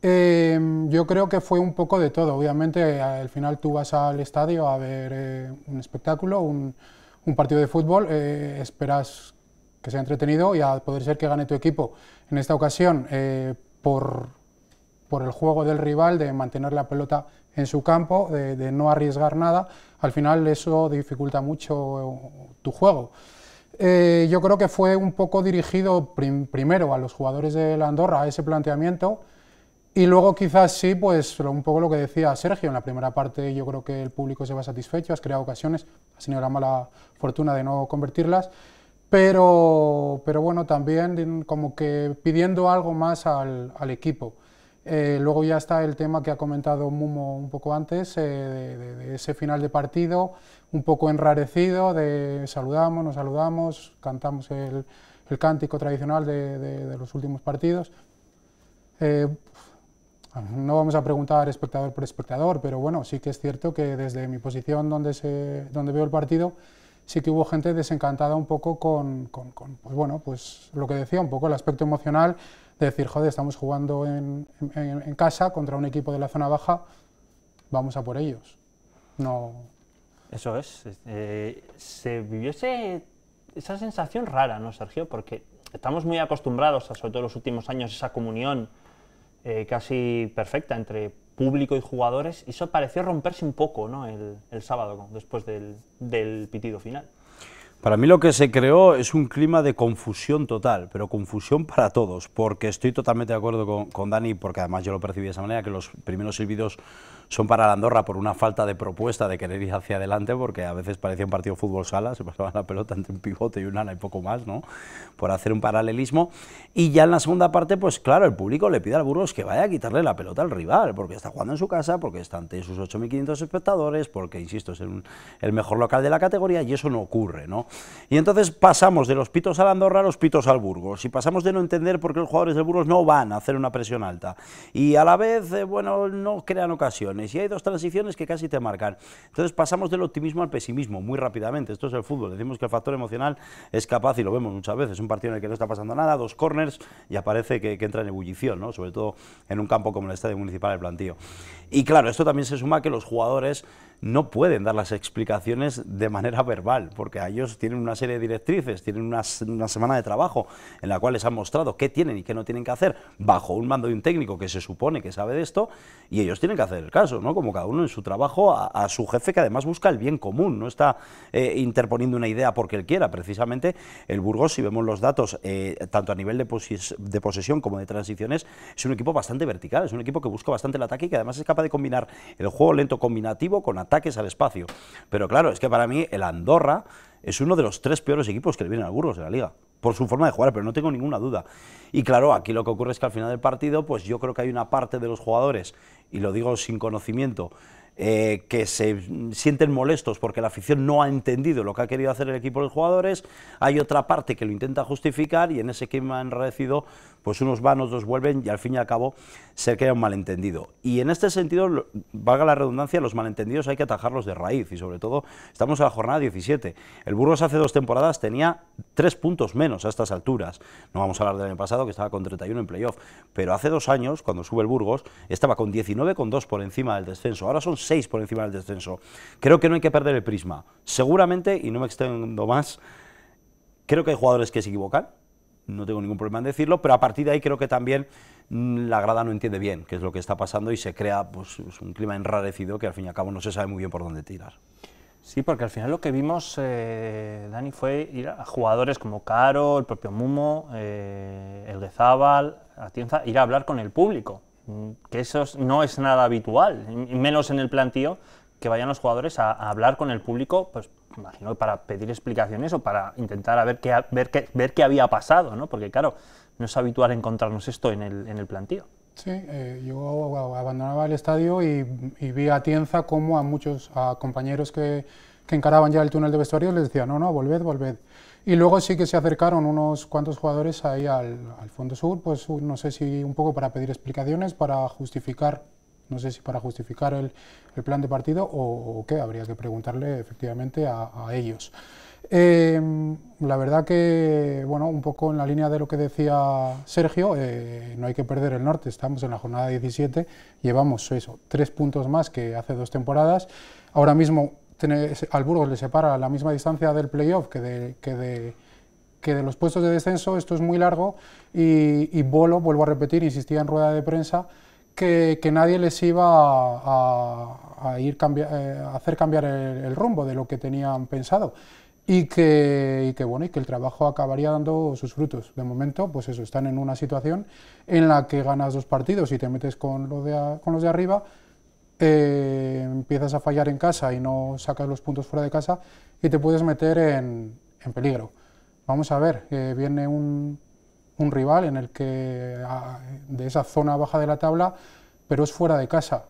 Speaker 4: yo creo que fue un poco de todo, obviamente al final tú vas al estadio a ver un espectáculo, un, un partido de fútbol, esperas que sea entretenido y a poder ser que gane tu equipo. En esta ocasión, eh, por, por el juego del rival, de mantener la pelota en su campo, de, no arriesgar nada, al final eso dificulta mucho tu juego. Eh, yo creo que fue un poco dirigido primero a los jugadores de la Andorra, a ese planteamiento, y luego quizás sí, pues un poco lo que decía Sergio, en la primera parte yo creo que el público se va satisfecho, has creado ocasiones, has tenido la mala fortuna de no convertirlas, pero, pero bueno, también como que pidiendo algo más al, equipo. Eh, luego ya está el tema que ha comentado Mumo un poco antes, eh, de, ese final de partido, un poco enrarecido, de saludamos, nos saludamos, cantamos el, cántico tradicional de, los últimos partidos. Eh, no vamos a preguntar espectador por espectador, pero bueno, sí que es cierto que desde mi posición donde veo el partido, sí que hubo gente desencantada un poco con, pues bueno, pues lo que decía, un poco el aspecto emocional de decir, joder, estamos jugando en, casa contra un equipo de la zona baja, vamos a por ellos. No.
Speaker 1: Eso es. Eh, se vivió esa sensación rara, ¿no, Sergio? Porque estamos muy acostumbrados, a, sobre todo en los últimos años, a esa comunión eh, casi perfecta entre público y jugadores, y eso pareció romperse un poco ¿no? el, sábado después del, del pitido final.
Speaker 3: Para mí lo que se creó es un clima de confusión total, pero confusión para todos, porque estoy totalmente de acuerdo con, con Dani, porque además yo lo percibí de esa manera, que los primeros silbidos son para la Andorra por una falta de propuesta de querer ir hacia adelante, porque a veces parecía un partido de fútbol sala, se pasaba la pelota entre un pivote y un ala y poco más, ¿no? Por hacer un paralelismo. Y ya en la segunda parte, pues claro, el público le pide al Burgos que vaya a quitarle la pelota al rival, porque está jugando en su casa, porque está ante sus 8.500 espectadores, porque, insisto, es el, mejor local de la categoría y eso no ocurre, ¿no? Y entonces pasamos de los pitos a la Andorra a los pitos al Burgos. Y pasamos de no entender por qué los jugadores del Burgos no van a hacer una presión alta. Y a la vez, eh, bueno, no crean ocasiones y hay dos transiciones que casi te marcan. Entonces pasamos del optimismo al pesimismo muy rápidamente. Esto es el fútbol. Decimos que el factor emocional es capaz, y lo vemos muchas veces, un partido en el que no está pasando nada, dos corners y aparece que, entra en ebullición, sobre todo en un campo como el Estadio Municipal del Plantío. Y claro, esto también se suma a que los jugadores no pueden dar las explicaciones de manera verbal, porque ellos tienen una serie de directrices, tienen una, una, semana de trabajo en la cual les han mostrado qué tienen y qué no tienen que hacer bajo un mando de un técnico que se supone que sabe de esto, y ellos tienen que hacer el caso como cada uno en su trabajo, a, su jefe que además busca el bien común, no está eh, interponiendo una idea porque él quiera. Precisamente el Burgos, si vemos los datos, eh, tanto a nivel de, posesión como de transiciones, es un equipo bastante vertical, es un equipo que busca bastante el ataque y que además es capaz de combinar el juego lento combinativo con ataques al espacio. Pero claro, es que para mí el Andorra es uno de los tres peores equipos que le vienen al Burgos de la liga por su forma de jugar, pero no tengo ninguna duda. Y claro, aquí lo que ocurre es que al final del partido, pues yo creo que hay una parte de los jugadores y lo digo sin conocimiento, eh, que se sienten molestos porque la afición no ha entendido lo que ha querido hacer el equipo de los jugadores, hay otra parte que lo intenta justificar y en ese clima enredecido, pues unos van, otros vuelven y al fin y al cabo se crea un malentendido. Y en este sentido, valga la redundancia, los malentendidos hay que atajarlos de raíz y sobre todo estamos en la jornada 17. El Burgos hace dos temporadas tenía tres puntos menos a estas alturas. No vamos a hablar del año pasado que estaba con 31 en playoff, pero hace dos años, cuando sube el Burgos, estaba con 19,2 por encima del descenso. Ahora son 6 por encima del descenso. Creo que no hay que perder el prisma. Seguramente, y no me extendo más, creo que hay jugadores que se equivocan, no tengo ningún problema en decirlo, pero a partir de ahí creo que también mm, la grada no entiende bien qué es lo que está pasando y se crea pues, un clima enrarecido que al fin y al cabo no se sabe muy bien por dónde tirar. Sí, porque al
Speaker 1: final lo que vimos, eh, Dani, fue ir a jugadores como Caro, el propio Mumo, eh, el el Zaval, Atienza, ir a hablar con el público que eso no es nada habitual, menos en el plantío, que vayan los jugadores a, hablar con el público, pues imagino para pedir explicaciones o para intentar a ver qué, ver qué, ver qué había pasado, ¿no? Porque claro, no es habitual encontrarnos esto en el, en el plantío.
Speaker 4: Sí, eh, yo abandonaba el estadio y, vi a Tienza como a muchos compañeros que, que encaraban ya el túnel de vestuarios les decía, no, no, volved, volved. Y luego sí que se acercaron unos cuantos jugadores ahí al, Fondo Sur, pues uh, no sé si un poco para pedir explicaciones, para justificar, no sé si para justificar el, plan de partido o, qué, habría que preguntarle efectivamente a, ellos. Em, la verdad que, bueno, un poco en la línea de lo que decía Sergio, eh, no hay que perder el norte, estamos en la jornada 17, llevamos eso, tres puntos más que hace dos temporadas, ahora mismo al Burgos le separa la misma distancia del playoff que de, que de, los puestos de descenso, esto es muy largo y, Bolo, vuelvo a repetir, insistía en rueda de prensa, que, nadie les iba a, ir eh, a hacer cambiar el, rumbo de lo que tenían pensado. Y que, bueno y que el trabajo acabaría dando sus frutos. De momento, pues eso, están en una situación en la que ganas dos partidos y te metes con, de, con los de arriba, eh, empiezas a fallar en casa y no sacas los puntos fuera de casa y te puedes meter en, peligro. Vamos a ver, eh, viene un, rival en el que ah, de esa zona baja de la tabla, pero es fuera de casa.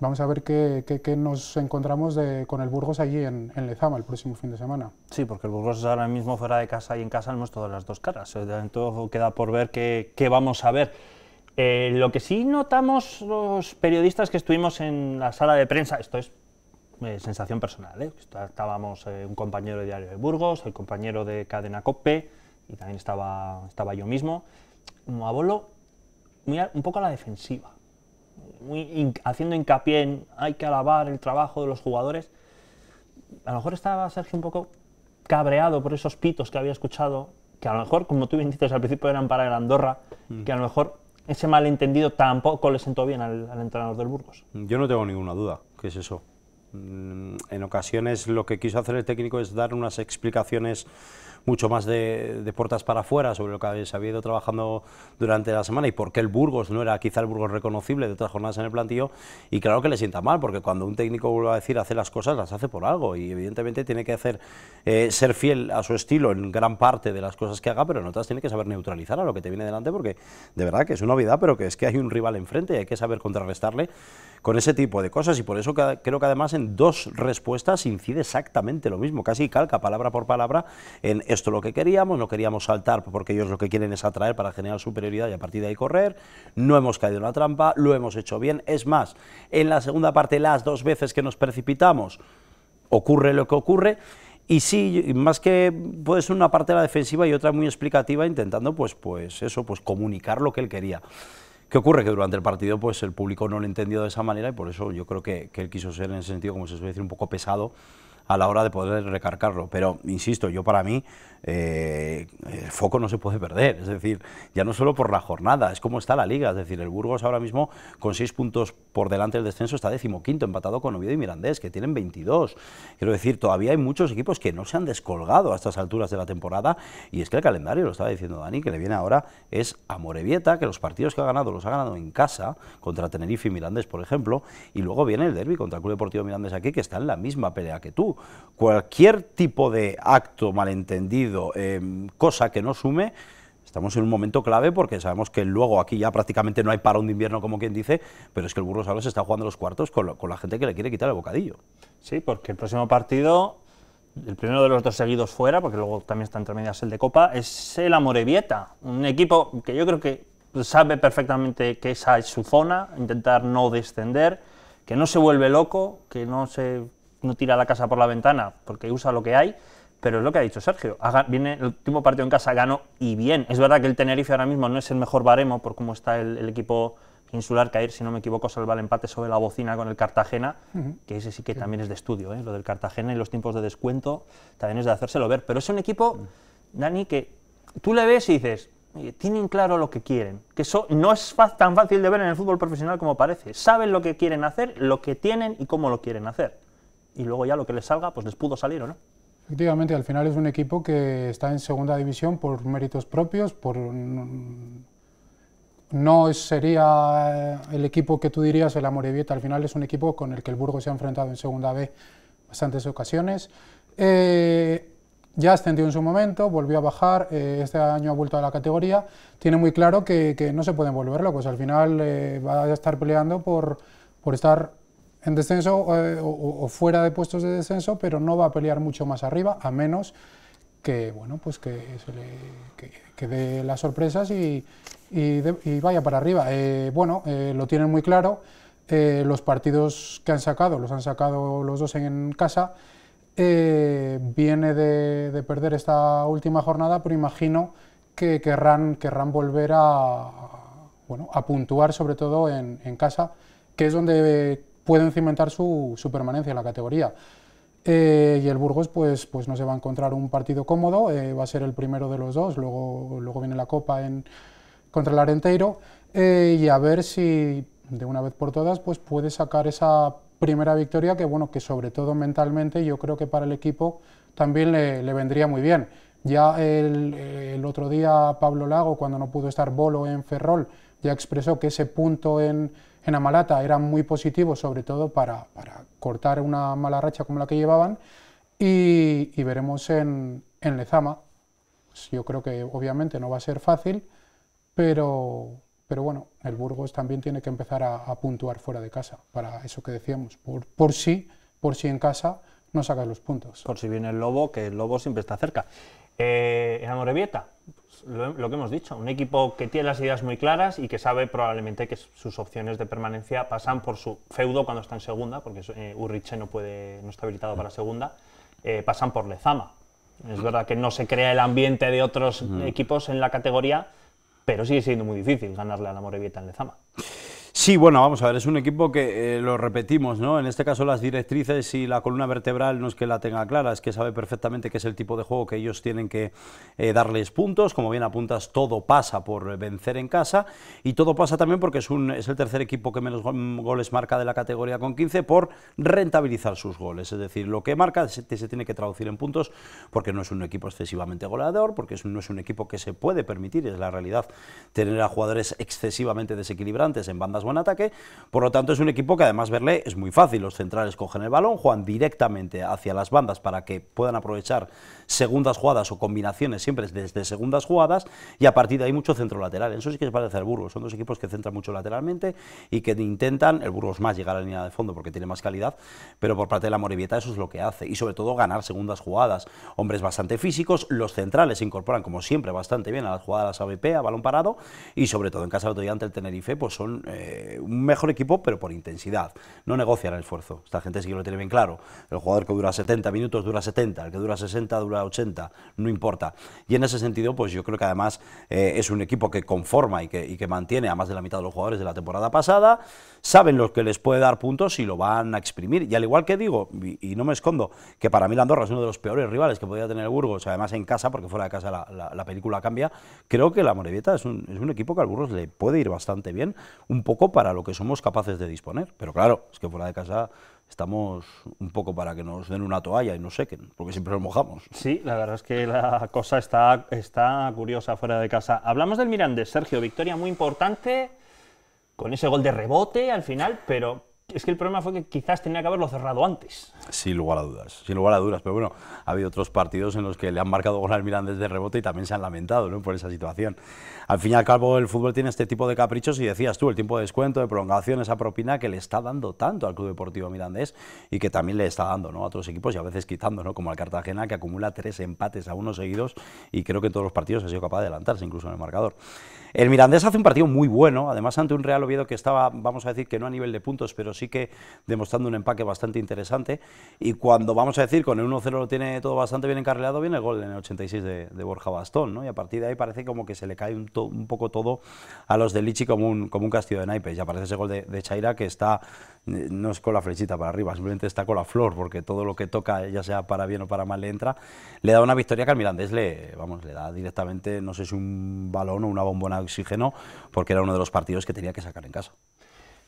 Speaker 4: Vamos a ver qué, nos encontramos con el Burgos allí en, Lezama el próximo fin de semana.
Speaker 1: Sí, porque el Burgos es ahora mismo fuera de casa y en casa es todas las dos caras. entonces queda por ver qué, qué vamos a ver. Eh, lo que sí notamos los periodistas que estuvimos en la sala de prensa, esto es eh, sensación personal, ¿eh? estábamos un compañero de Diario de Burgos, el compañero de Cadena Cope, y también estaba, estaba yo mismo, como abuelo, muy un poco a la defensiva, muy haciendo hincapié en hay que alabar el trabajo de los jugadores. A lo mejor estaba Sergio un poco cabreado por esos pitos que había escuchado, que a lo mejor, como tú bien dices al principio, eran para el Andorra, mm. que a lo mejor ese malentendido tampoco le sentó bien al, entrenador del Burgos.
Speaker 3: Yo no tengo ninguna duda que es eso. Mm, en ocasiones lo que quiso hacer el técnico es dar unas explicaciones mucho más de, puertas para afuera sobre lo que se había ido trabajando durante la semana y por qué el Burgos no era quizá el Burgos reconocible de otras jornadas en el plantillo. Y claro que le sienta mal, porque cuando un técnico vuelve a decir hace las cosas, las hace por algo y evidentemente tiene que hacer, eh, ser fiel a su estilo en gran parte de las cosas que haga, pero en otras tiene que saber neutralizar a lo que te viene delante, porque de verdad que es una novedad, pero que es que hay un rival enfrente y hay que saber contrarrestarle con ese tipo de cosas y por eso creo que además en dos respuestas incide exactamente lo mismo, casi calca palabra por palabra en esto es lo que queríamos, no queríamos saltar porque ellos lo que quieren es atraer para generar superioridad y a partir de ahí correr, no hemos caído en la trampa, lo hemos hecho bien, es más, en la segunda parte las dos veces que nos precipitamos, ocurre lo que ocurre, y sí, más que puede ser una parte de la defensiva y otra muy explicativa, intentando pues, pues eso, pues comunicar lo que él quería. ¿Qué ocurre? Que durante el partido pues el público no lo entendió de esa manera y por eso yo creo que, que él quiso ser en ese sentido, como se suele decir, un poco pesado a la hora de poder recargarlo. Pero, insisto, yo para mí eh, el foco no se puede perder, es decir, ya no solo por la jornada, es como está la liga, es decir, el Burgos ahora mismo con seis puntos por delante del descenso está decimoquinto, empatado con Oviedo y Mirandés, que tienen 22. Quiero decir, todavía hay muchos equipos que no se han descolgado a estas alturas de la temporada y es que el calendario, lo estaba diciendo Dani, que le viene ahora es a Morevieta, que los partidos que ha ganado los ha ganado en casa, contra Tenerife y Mirandés, por ejemplo, y luego viene el derby contra el Club Deportivo Mirandés aquí, que está en la misma pelea que tú. Cualquier tipo de acto malentendido, Em, cosa que no sume, estamos en un momento clave porque sabemos que luego aquí ya prácticamente no hay parón de invierno, como quien dice, pero es que el
Speaker 1: Burgos ahora está jugando los cuartos con, la gente que le quiere quitar el bocadillo. Sí, porque el próximo partido el primero de los dos seguidos fuera, porque luego también está entre medias el de Copa, es el Amorebieta, un equipo que yo creo que sabe perfectamente que esa es su zona, intentar no descender, que no se vuelve loco, que no se no tira la casa por la ventana, porque usa lo que hay, pero es lo que ha dicho Sergio. viene el último partido en casa, gano y bien. Es verdad que el Tenerife ahora mismo no es el mejor baremo por cómo está el, equipo insular, Caer, si no me equivoco, salva el empate sobre la bocina con el Cartagena, que ese sí que también es de estudio, ¿eh? lo del Cartagena y los tiempos de descuento también es de hacérselo ver. Pero es un equipo, mm. Dani, que tú le ves y dices, tienen claro lo que quieren, que eso no es tan fácil de ver en el fútbol profesional como parece. Saben lo que quieren hacer, lo que tienen y cómo lo quieren hacer. Y luego ya lo que les salga, pues les pudo salir o no.
Speaker 4: Efectivamente, al final es un equipo que está en segunda división por méritos propios, por no sería eh, el equipo que tú dirías el Amorebieta, al final es un equipo con el que el Burgos se ha enfrentado en segunda B bastantes ocasiones. Eh, ya ascendió en su momento, volvió a bajar, eh, este año ha vuelto a la categoría, tiene muy claro que, no se pueden volverlo, pues al final va a estar peleando por, por estar en descenso eh, o, fuera de puestos de descenso, pero no va a pelear mucho más arriba, a menos que, bueno, pues que, se le, que, dé las sorpresas y, vaya para arriba. Eh, bueno, eh, lo tienen muy claro, los partidos que han sacado, los han sacado los dos en casa, viene de, perder esta última jornada, pero imagino que querrán, querrán volver a, bueno, a puntuar sobre todo en casa, que es donde pueden cimentar su, permanencia en la categoría. Eh, y el Burgos pues, pues no se va a encontrar un partido cómodo, eh, va a ser el primero de los dos, luego, luego viene la Copa en, contra el Arenteiro, eh, y a ver si de una vez por todas pues puede sacar esa primera victoria que, bueno, que sobre todo mentalmente yo creo que para el equipo también le, vendría muy bien. Ya el, otro día Pablo Lago, cuando no pudo estar Bolo en Ferrol, ya expresó que ese punto en, en Amalata era muy positivo sobre todo para, cortar una mala racha como la que llevaban, y, veremos en, en, Lezama. Yo creo que obviamente no va a ser fácil, pero, pero bueno, el Burgos también tiene que empezar a, puntuar fuera de casa, para eso que decíamos, por, por por si en casa no sacas los puntos.
Speaker 1: Por si viene el Lobo, que el Lobo siempre está cerca en eh, Amorebieta, pues, lo, que hemos dicho, un equipo que tiene las ideas muy claras y que sabe probablemente que sus opciones de permanencia pasan por su feudo cuando está en segunda, porque eh, Urriche no, puede, no está habilitado para segunda, eh, pasan por Lezama. Es verdad que no se crea el ambiente de otros equipos en la categoría, pero sigue siendo muy difícil ganarle a la en Lezama.
Speaker 3: Sí, bueno, vamos a ver, es un equipo que eh, lo repetimos, ¿no? En este caso las directrices y la columna vertebral no es que la tenga clara, es que sabe perfectamente que es el tipo de juego que ellos tienen que eh, darles puntos, como bien apuntas, todo pasa por eh, vencer en casa y todo pasa también porque es, un, es el tercer equipo que menos mm, goles marca de la categoría con 15 por rentabilizar sus goles, es decir, lo que marca se, tiene que traducir en puntos porque no es un equipo excesivamente goleador, porque no es un equipo que se puede permitir, es la realidad, tener a jugadores excesivamente desequilibrantes en bandas buen ataque, por lo tanto es un equipo que además verle es muy fácil, los centrales cogen el balón, juegan directamente hacia las bandas para que puedan aprovechar segundas jugadas o combinaciones siempre desde segundas jugadas y a partir de ahí mucho centro lateral. Eso sí que se parece al Burgos. Son dos equipos que centran mucho lateralmente y que intentan, el Burgos más llegar a la línea de fondo porque tiene más calidad, pero por parte de la Morevieta eso es lo que hace. Y sobre todo ganar segundas jugadas. Hombres bastante físicos, los centrales se incorporan como siempre bastante bien a las jugadas ABP, a balón parado y sobre todo en casa de otro el Tenerife, pues son eh, un mejor equipo pero por intensidad. No negocian el esfuerzo. Esta gente sí que lo tiene bien claro. El jugador que dura 70 minutos dura 70, el que dura 60 dura 80, no importa. Y en ese sentido, pues yo creo que además eh, es un equipo que conforma y que, mantiene a más de la mitad de los jugadores de la temporada pasada, saben los que les puede dar puntos y lo van a exprimir. Y al igual que digo, y, no me escondo, que para mí la Andorra es uno de los peores rivales que podía tener el Burgos, además en casa, porque fuera de casa la, película cambia, creo que la Morevieta es un, equipo que al Burgos le puede ir bastante bien, un poco para lo que somos capaces de disponer. Pero claro, es que fuera de casa estamos un poco para que nos den una toalla y nos sequen,
Speaker 1: porque siempre nos mojamos. Sí, la verdad es que la cosa está, está curiosa fuera de casa. Hablamos del Mirandés, Sergio, victoria muy importante, con ese gol de rebote al final, pero es que el problema fue que quizás tenía que haberlo cerrado antes.
Speaker 3: Sin lugar a dudas, sin lugar a dudas. Pero bueno, ha habido otros partidos en los que le han marcado gol al Mirandés de rebote y también se han lamentado ¿no? por esa situación. Al fin y al cabo, el fútbol tiene este tipo de caprichos y decías tú, el tiempo de descuento, de prolongación, esa propina que le está dando tanto al Club Deportivo Mirandés y que también le está dando ¿no? a otros equipos y a veces quitando, ¿no? como al Cartagena, que acumula tres empates a uno seguidos y creo que en todos los partidos ha sido capaz de adelantarse, incluso en el marcador. El Mirandés hace un partido muy bueno, además ante un Real Oviedo que estaba, vamos a decir que no a nivel de puntos, pero sí que demostrando un empaque bastante interesante. Y cuando, vamos a decir, con el 1-0 lo tiene todo bastante bien encarrilado, viene el gol en el 86 de, Borja Bastón, ¿no? Y a partir de ahí parece como que se le cae un, poco todo a los de Lichi como un, castillo de naipes. Y aparece ese gol de, de Chaira que está eh, no es con la flechita para arriba, simplemente está con la flor, porque todo lo que toca, ya sea para bien o para mal, le entra, le da una victoria que al Mirandés le, vamos, le da directamente, no sé si un
Speaker 1: balón o una bombona de oxígeno, porque era uno de los partidos que tenía que sacar en casa.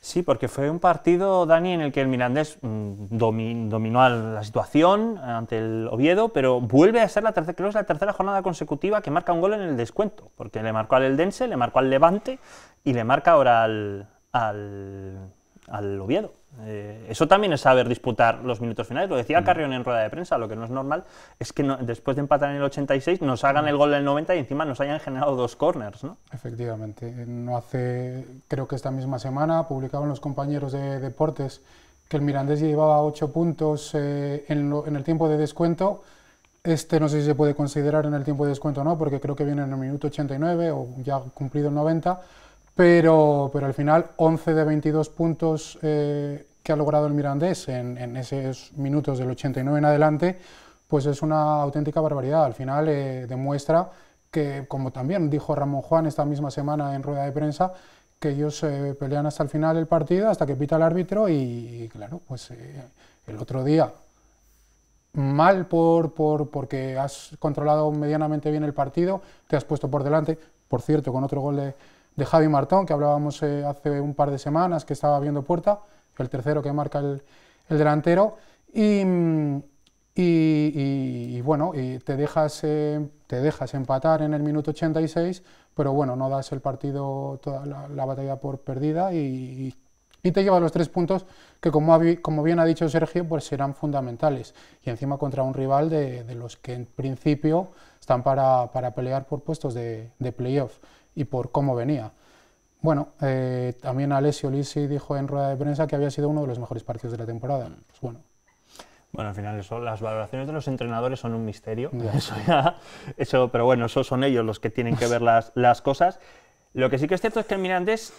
Speaker 1: Sí, porque fue un partido, Dani, en el que el Mirandés mm, dominó la situación ante el Oviedo, pero vuelve a ser la tercera, que es la tercera jornada consecutiva que marca un gol en el descuento, porque le marcó al Eldense, le marcó al Levante y le marca ahora al al Oviedo. Eh, eso también es saber disputar los minutos finales. Lo decía mm. Carrión en rueda de prensa, lo que no es normal es que después de empatar en el 86 nos hagan el gol del 90 y encima nos hayan generado dos
Speaker 4: corners. ¿no? Efectivamente. Eh, no hace, creo que esta misma semana, publicaban los compañeros de deportes que el Mirandés llevaba 8 puntos eh, en, en el tiempo de descuento. Este no sé si se puede considerar en el tiempo de descuento o no, porque creo que viene en el minuto 89 o ya cumplido el 90 pero, al final 11 de 22 puntos eh, que ha logrado el Mirandés en, esos minutos del 89 en adelante, pues es una auténtica barbaridad. Al final eh, demuestra que, como también dijo Ramón Juan esta misma semana en rueda de prensa, que ellos eh, pelean hasta el final del partido, hasta que pita el árbitro y, claro, pues el otro día mal por, porque has controlado medianamente bien el partido, te has puesto por delante, por cierto, con otro gol de de Javi Martón, que hablábamos eh, hace un par de semanas, que estaba abriendo puerta, el tercero que marca el, delantero. Mm, y, y, y, bueno, te, dejas, eh, te dejas empatar en el minuto 86, pero bueno, no das el partido, toda la, batalla por perdida y, te lleva los tres puntos que, como, como bien ha dicho Sergio, pues serán fundamentales. Y encima contra un rival de, los que en principio están para, pelear por puestos de, de playoff y por cómo venía. Bueno, eh, también Alessio Lisi dijo en rueda de prensa que había sido uno de los mejores partidos de la temporada. Mm. Pues bueno.
Speaker 1: Bueno, al final eso, las valoraciones de los entrenadores son un misterio. Eso, ya, eso pero bueno, eso son ellos los que tienen que ver las, las cosas. Lo que sí que es cierto es que el Mirandés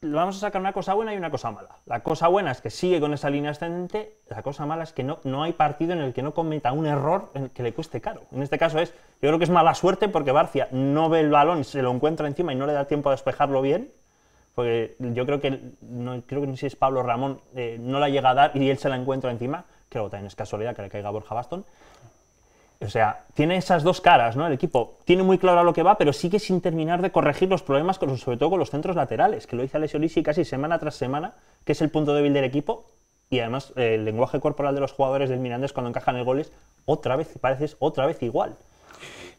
Speaker 1: vamos a sacar una cosa buena y una cosa mala. La cosa buena es que sigue con esa línea ascendente, la cosa mala es que no, no hay partido en el que no cometa un error en que le cueste caro. En este caso es, yo creo que es mala suerte porque Barcia no ve el balón, se lo encuentra encima y no le da tiempo a despejarlo bien, porque yo creo que, no creo que ni si es Pablo Ramón, eh, no la llega a dar y él se la encuentra encima, creo que también es casualidad que le caiga Borja Bastón, o sea, tiene esas dos caras, ¿no? El equipo tiene muy claro a lo que va, pero sigue sin terminar de corregir los problemas, con, sobre todo con los centros laterales, que lo dice Alessio Lisi casi semana tras semana, que es el punto débil del equipo, y además eh, el lenguaje corporal de los jugadores del Mirandés cuando encajan el gol es otra vez, parece otra vez igual.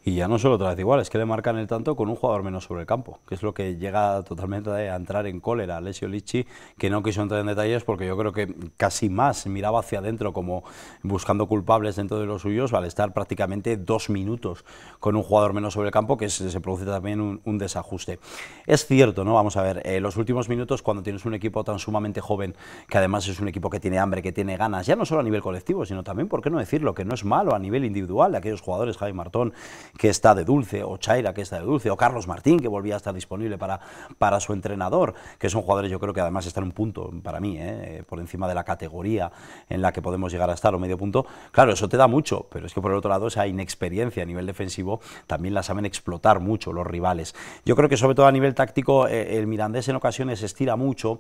Speaker 3: Y ya no solo otra vez igual, es que le marcan el tanto con un jugador menos sobre el campo, que es lo que llega totalmente a entrar en cólera Alessio Lichi, que no quiso entrar en detalles porque yo creo que casi más miraba hacia adentro como buscando culpables dentro de los suyos, al estar prácticamente dos minutos con un jugador menos sobre el campo, que se, produce también un, desajuste. Es cierto, ¿no? Vamos a ver, eh, los últimos minutos cuando tienes un equipo tan sumamente joven, que además es un equipo que tiene hambre, que tiene ganas, ya no solo a nivel colectivo, sino también, ¿por qué no decirlo? Que no es malo a nivel individual de aquellos jugadores, Javi Martón, que está de dulce, o Chaira, que está de dulce, o Carlos Martín, que volvía a estar disponible para, para su entrenador, que son jugadores, yo creo que además están un punto para mí, ¿eh? Eh, por encima de la categoría en la que podemos llegar a estar, o medio punto. Claro, eso te da mucho, pero es que por el otro lado, esa inexperiencia a nivel defensivo también la saben explotar mucho los rivales. Yo creo que sobre todo a nivel táctico, eh, el mirandés en ocasiones estira mucho,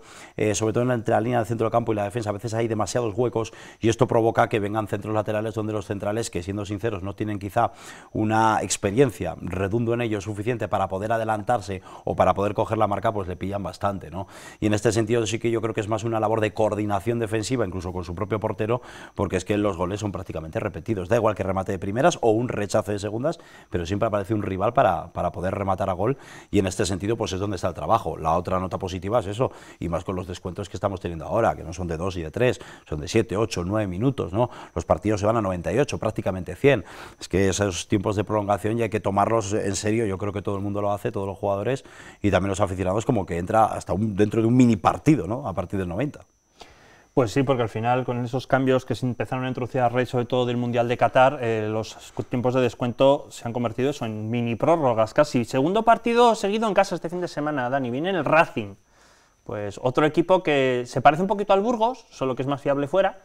Speaker 3: sobre todo en la, entre la línea del centro del campo y la defensa, a veces hay demasiados huecos y esto provoca que vengan centros laterales donde los centrales, que siendo sinceros, no tienen quizá una experiencia redundo en ello suficiente para poder adelantarse o para poder coger la marca, pues le pillan bastante. ¿no? Y en este sentido sí que yo creo que es más una labor de coordinación defensiva, incluso con su propio portero, porque es que los goles son prácticamente repetidos. Da igual que remate de primeras o un rechace de segundas, pero siempre aparece un rival para, para poder rematar a gol y en este sentido pues es donde está el trabajo. La otra nota positiva es eso, y más con los descuentos que estamos teniendo ahora, que no son de 2 y de 3, son de 7, 8, 9 minutos, ¿no? Los partidos se van a 98, prácticamente 100. Es que esos tiempos de prolongación y hay que tomarlos en serio. Yo creo que todo el mundo lo hace, todos los jugadores y también los aficionados, como que entra hasta dentro de un mini partido, ¿no? A partir del 90.
Speaker 1: Pues sí, porque al final con esos cambios que se empezaron a introducir a Rey, sobre todo del Mundial de Qatar, eh, los tiempos de descuento se han convertido eso en mini prórrogas casi. Segundo partido seguido en casa este fin de semana, Dani, viene el Racing. Pues otro equipo que se parece un poquito al Burgos, solo que es más fiable fuera,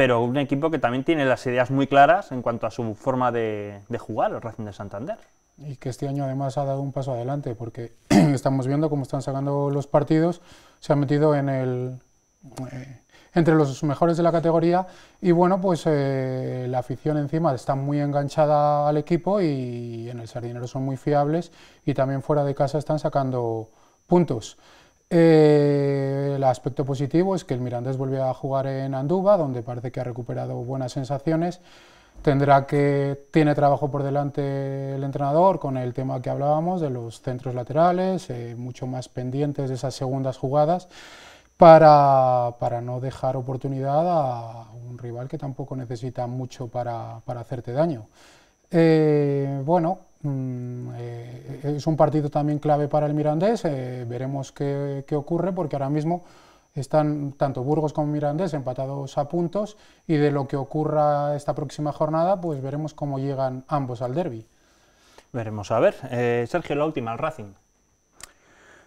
Speaker 1: pero un equipo que también tiene las ideas muy claras en cuanto a su forma de, jugar, el Racing de Santander.
Speaker 4: Y que este año además ha dado un paso adelante, porque estamos viendo cómo están sacando los partidos, se ha metido en el... Eh, entre los mejores de la categoría y bueno, pues eh, la afición encima está muy enganchada al equipo y en el Sardinero son muy fiables y también fuera de casa están sacando puntos. Eh, el aspecto positivo es que el Mirandés volvió a jugar en Anduba, donde parece que ha recuperado buenas sensaciones. Tendrá que, tiene trabajo por delante el entrenador con el tema que hablábamos de los centros laterales, eh, mucho más pendientes de esas segundas jugadas, para, para, no dejar oportunidad a un rival que tampoco necesita mucho para, para hacerte daño. Eh, bueno, Mm, eh, es un partido también clave para el Mirandés, eh, veremos qué, qué, ocurre porque ahora mismo están tanto Burgos como Mirandés empatados a puntos y de lo que ocurra esta próxima jornada pues veremos cómo llegan ambos al derby.
Speaker 1: Veremos, a ver, eh, Sergio, la última, el Racing.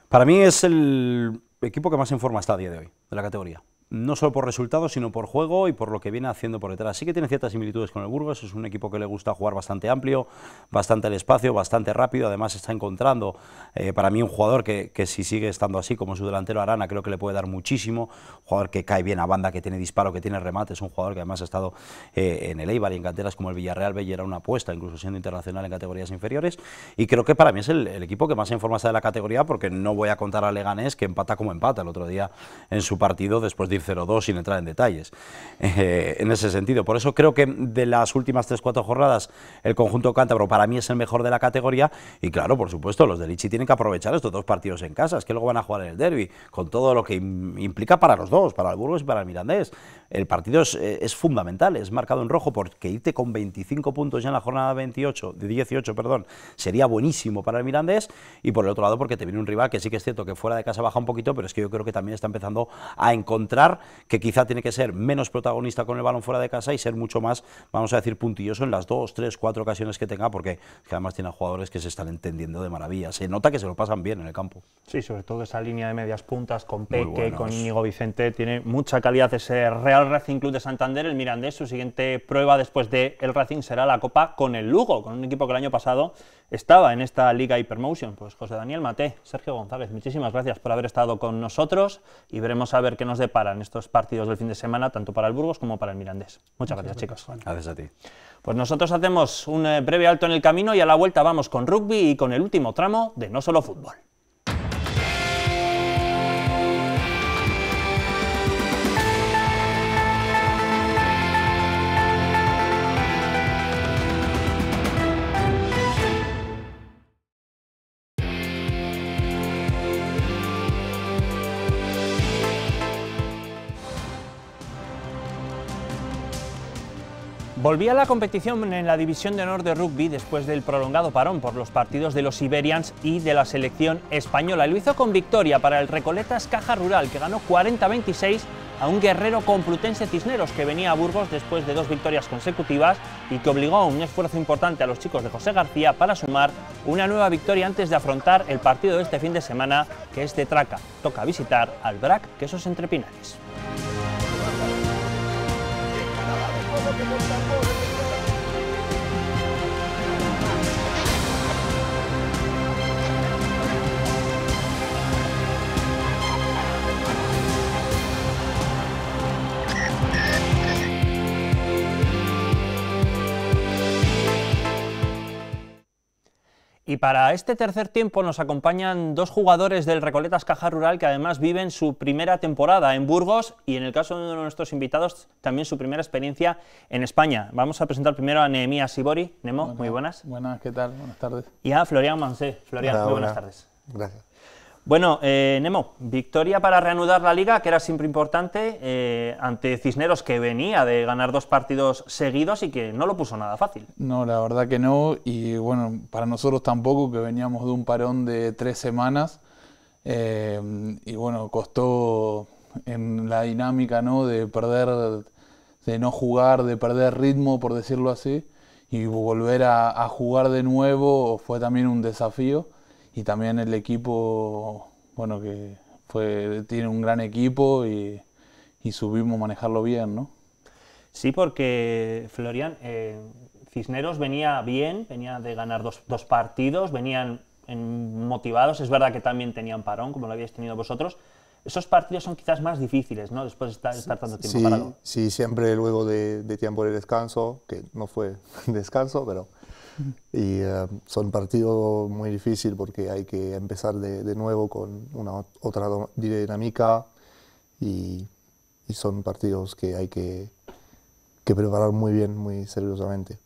Speaker 3: Para mí es el equipo que más en forma está a día de hoy, de la categoría no solo por resultados, sino por juego y por lo que viene haciendo por detrás. Sí que tiene ciertas similitudes con el Burgos, es un equipo que le gusta jugar bastante amplio, bastante el espacio, bastante rápido, además está encontrando eh, para mí un jugador que, si sigue estando así como su delantero Arana, creo que le puede dar muchísimo, un jugador que cae bien a banda, que tiene disparo, que tiene remate, es un jugador que además ha estado eh, en el Eibar y en canteras como el Villarreal, Bell era una apuesta, incluso siendo internacional en categorías inferiores, y creo que para mí es el, equipo que más en forma está de la categoría, porque no voy a contar a Leganés que empata como empata el otro día en su partido después de 0-2 sin entrar en detalles eh, en ese sentido. Por eso creo que de las últimas 3-4 jornadas el conjunto cántabro para mí es el mejor de la categoría y claro, por supuesto, los de Lichi tienen que aprovechar estos dos partidos en casa, es que luego van a jugar en el derby, con todo lo que implica para los dos, para el Burgos y para el Mirandés el partido eh, es, fundamental, es marcado en rojo, porque irte con 25 puntos ya en la jornada 28, de 18 perdón, sería buenísimo para el Mirandés, y por el otro lado porque te viene un rival que sí que es cierto que fuera de casa baja un poquito, pero es que yo creo que también está empezando a encontrar que quizá tiene que ser menos protagonista con el balón fuera de casa y ser mucho más, vamos a decir, puntilloso en las dos, tres, cuatro ocasiones que tenga, porque además tiene jugadores que se están entendiendo de maravilla, se nota que se lo pasan bien en el campo.
Speaker 1: Sí, sobre todo esa línea de medias puntas con Peque, con Íñigo Vicente, tiene mucha calidad ese Real Racing Club de Santander, el Mirandés, su siguiente prueba después de el Racing será la Copa con el Lugo, con un equipo que el año pasado estaba en esta Liga Hypermotion. Pues José Daniel Mate, Sergio González, muchísimas gracias por haber estado con nosotros y veremos a ver qué nos deparan estos partidos del fin de semana, tanto para el Burgos como para el Mirandés. Muchas, gracias, gracias, chicos. Gracias a ti. Pues nosotros hacemos un eh, breve alto en el camino y a la vuelta vamos con rugby y con el último tramo de No Solo Fútbol. Volvía la competición en la División de Honor de Rugby después del prolongado parón por los partidos de los Iberians y de la selección española. Lo hizo con victoria para el Recoletas Caja Rural, que ganó 40-26 a un guerrero complutense Cisneros que venía a Burgos después de dos victorias consecutivas y que obligó a un esfuerzo importante a los chicos de José García para sumar una nueva victoria antes de afrontar el partido de este fin de semana que es de Traca. Toca visitar al BRAC Quesos Entre Pinares. Y para este tercer tiempo nos acompañan dos jugadores del Recoletas Caja Rural que además viven su primera temporada en Burgos y en el caso de uno de nuestros invitados también su primera experiencia en España. Vamos a presentar primero a Nemí Sibori. Nemo, muy buenas. Buenas, ¿qué tal? Buenas tardes. Y a Florian Mansé. Florian, muy buenas tardes. Gracias. Bueno, eh, Nemo, victoria para reanudar la liga, que era siempre importante, eh, ante Cisneros, que venía de ganar dos partidos seguidos y que no lo puso nada fácil.
Speaker 2: No, la verdad que no, y bueno, para nosotros tampoco, que veníamos de un parón de tres semanas, eh, y bueno, costó en la dinámica ¿no? de perder, de no jugar, de perder ritmo, por decirlo así, y volver a jugar de nuevo fue también un desafío y también el equipo, bueno, que fue, tiene un gran equipo y, y subimos manejarlo bien, ¿no? Sí, porque Florian, eh,
Speaker 1: Cisneros venía bien, venía de ganar dos, dos partidos, venían motivados, es verdad que también tenían parón, como lo habíais tenido vosotros. Esos partidos son quizás más difíciles, ¿no? Después de estar, tanto tiempo sí, parado.
Speaker 6: Sí, siempre luego de, de tiempo de descanso, que no fue descanso, pero Y eh, son partidos muy difíciles porque hay que empezar de, nuevo con una otra dinámica y, son partidos que hay que, que, preparar muy bien, muy seriosamente.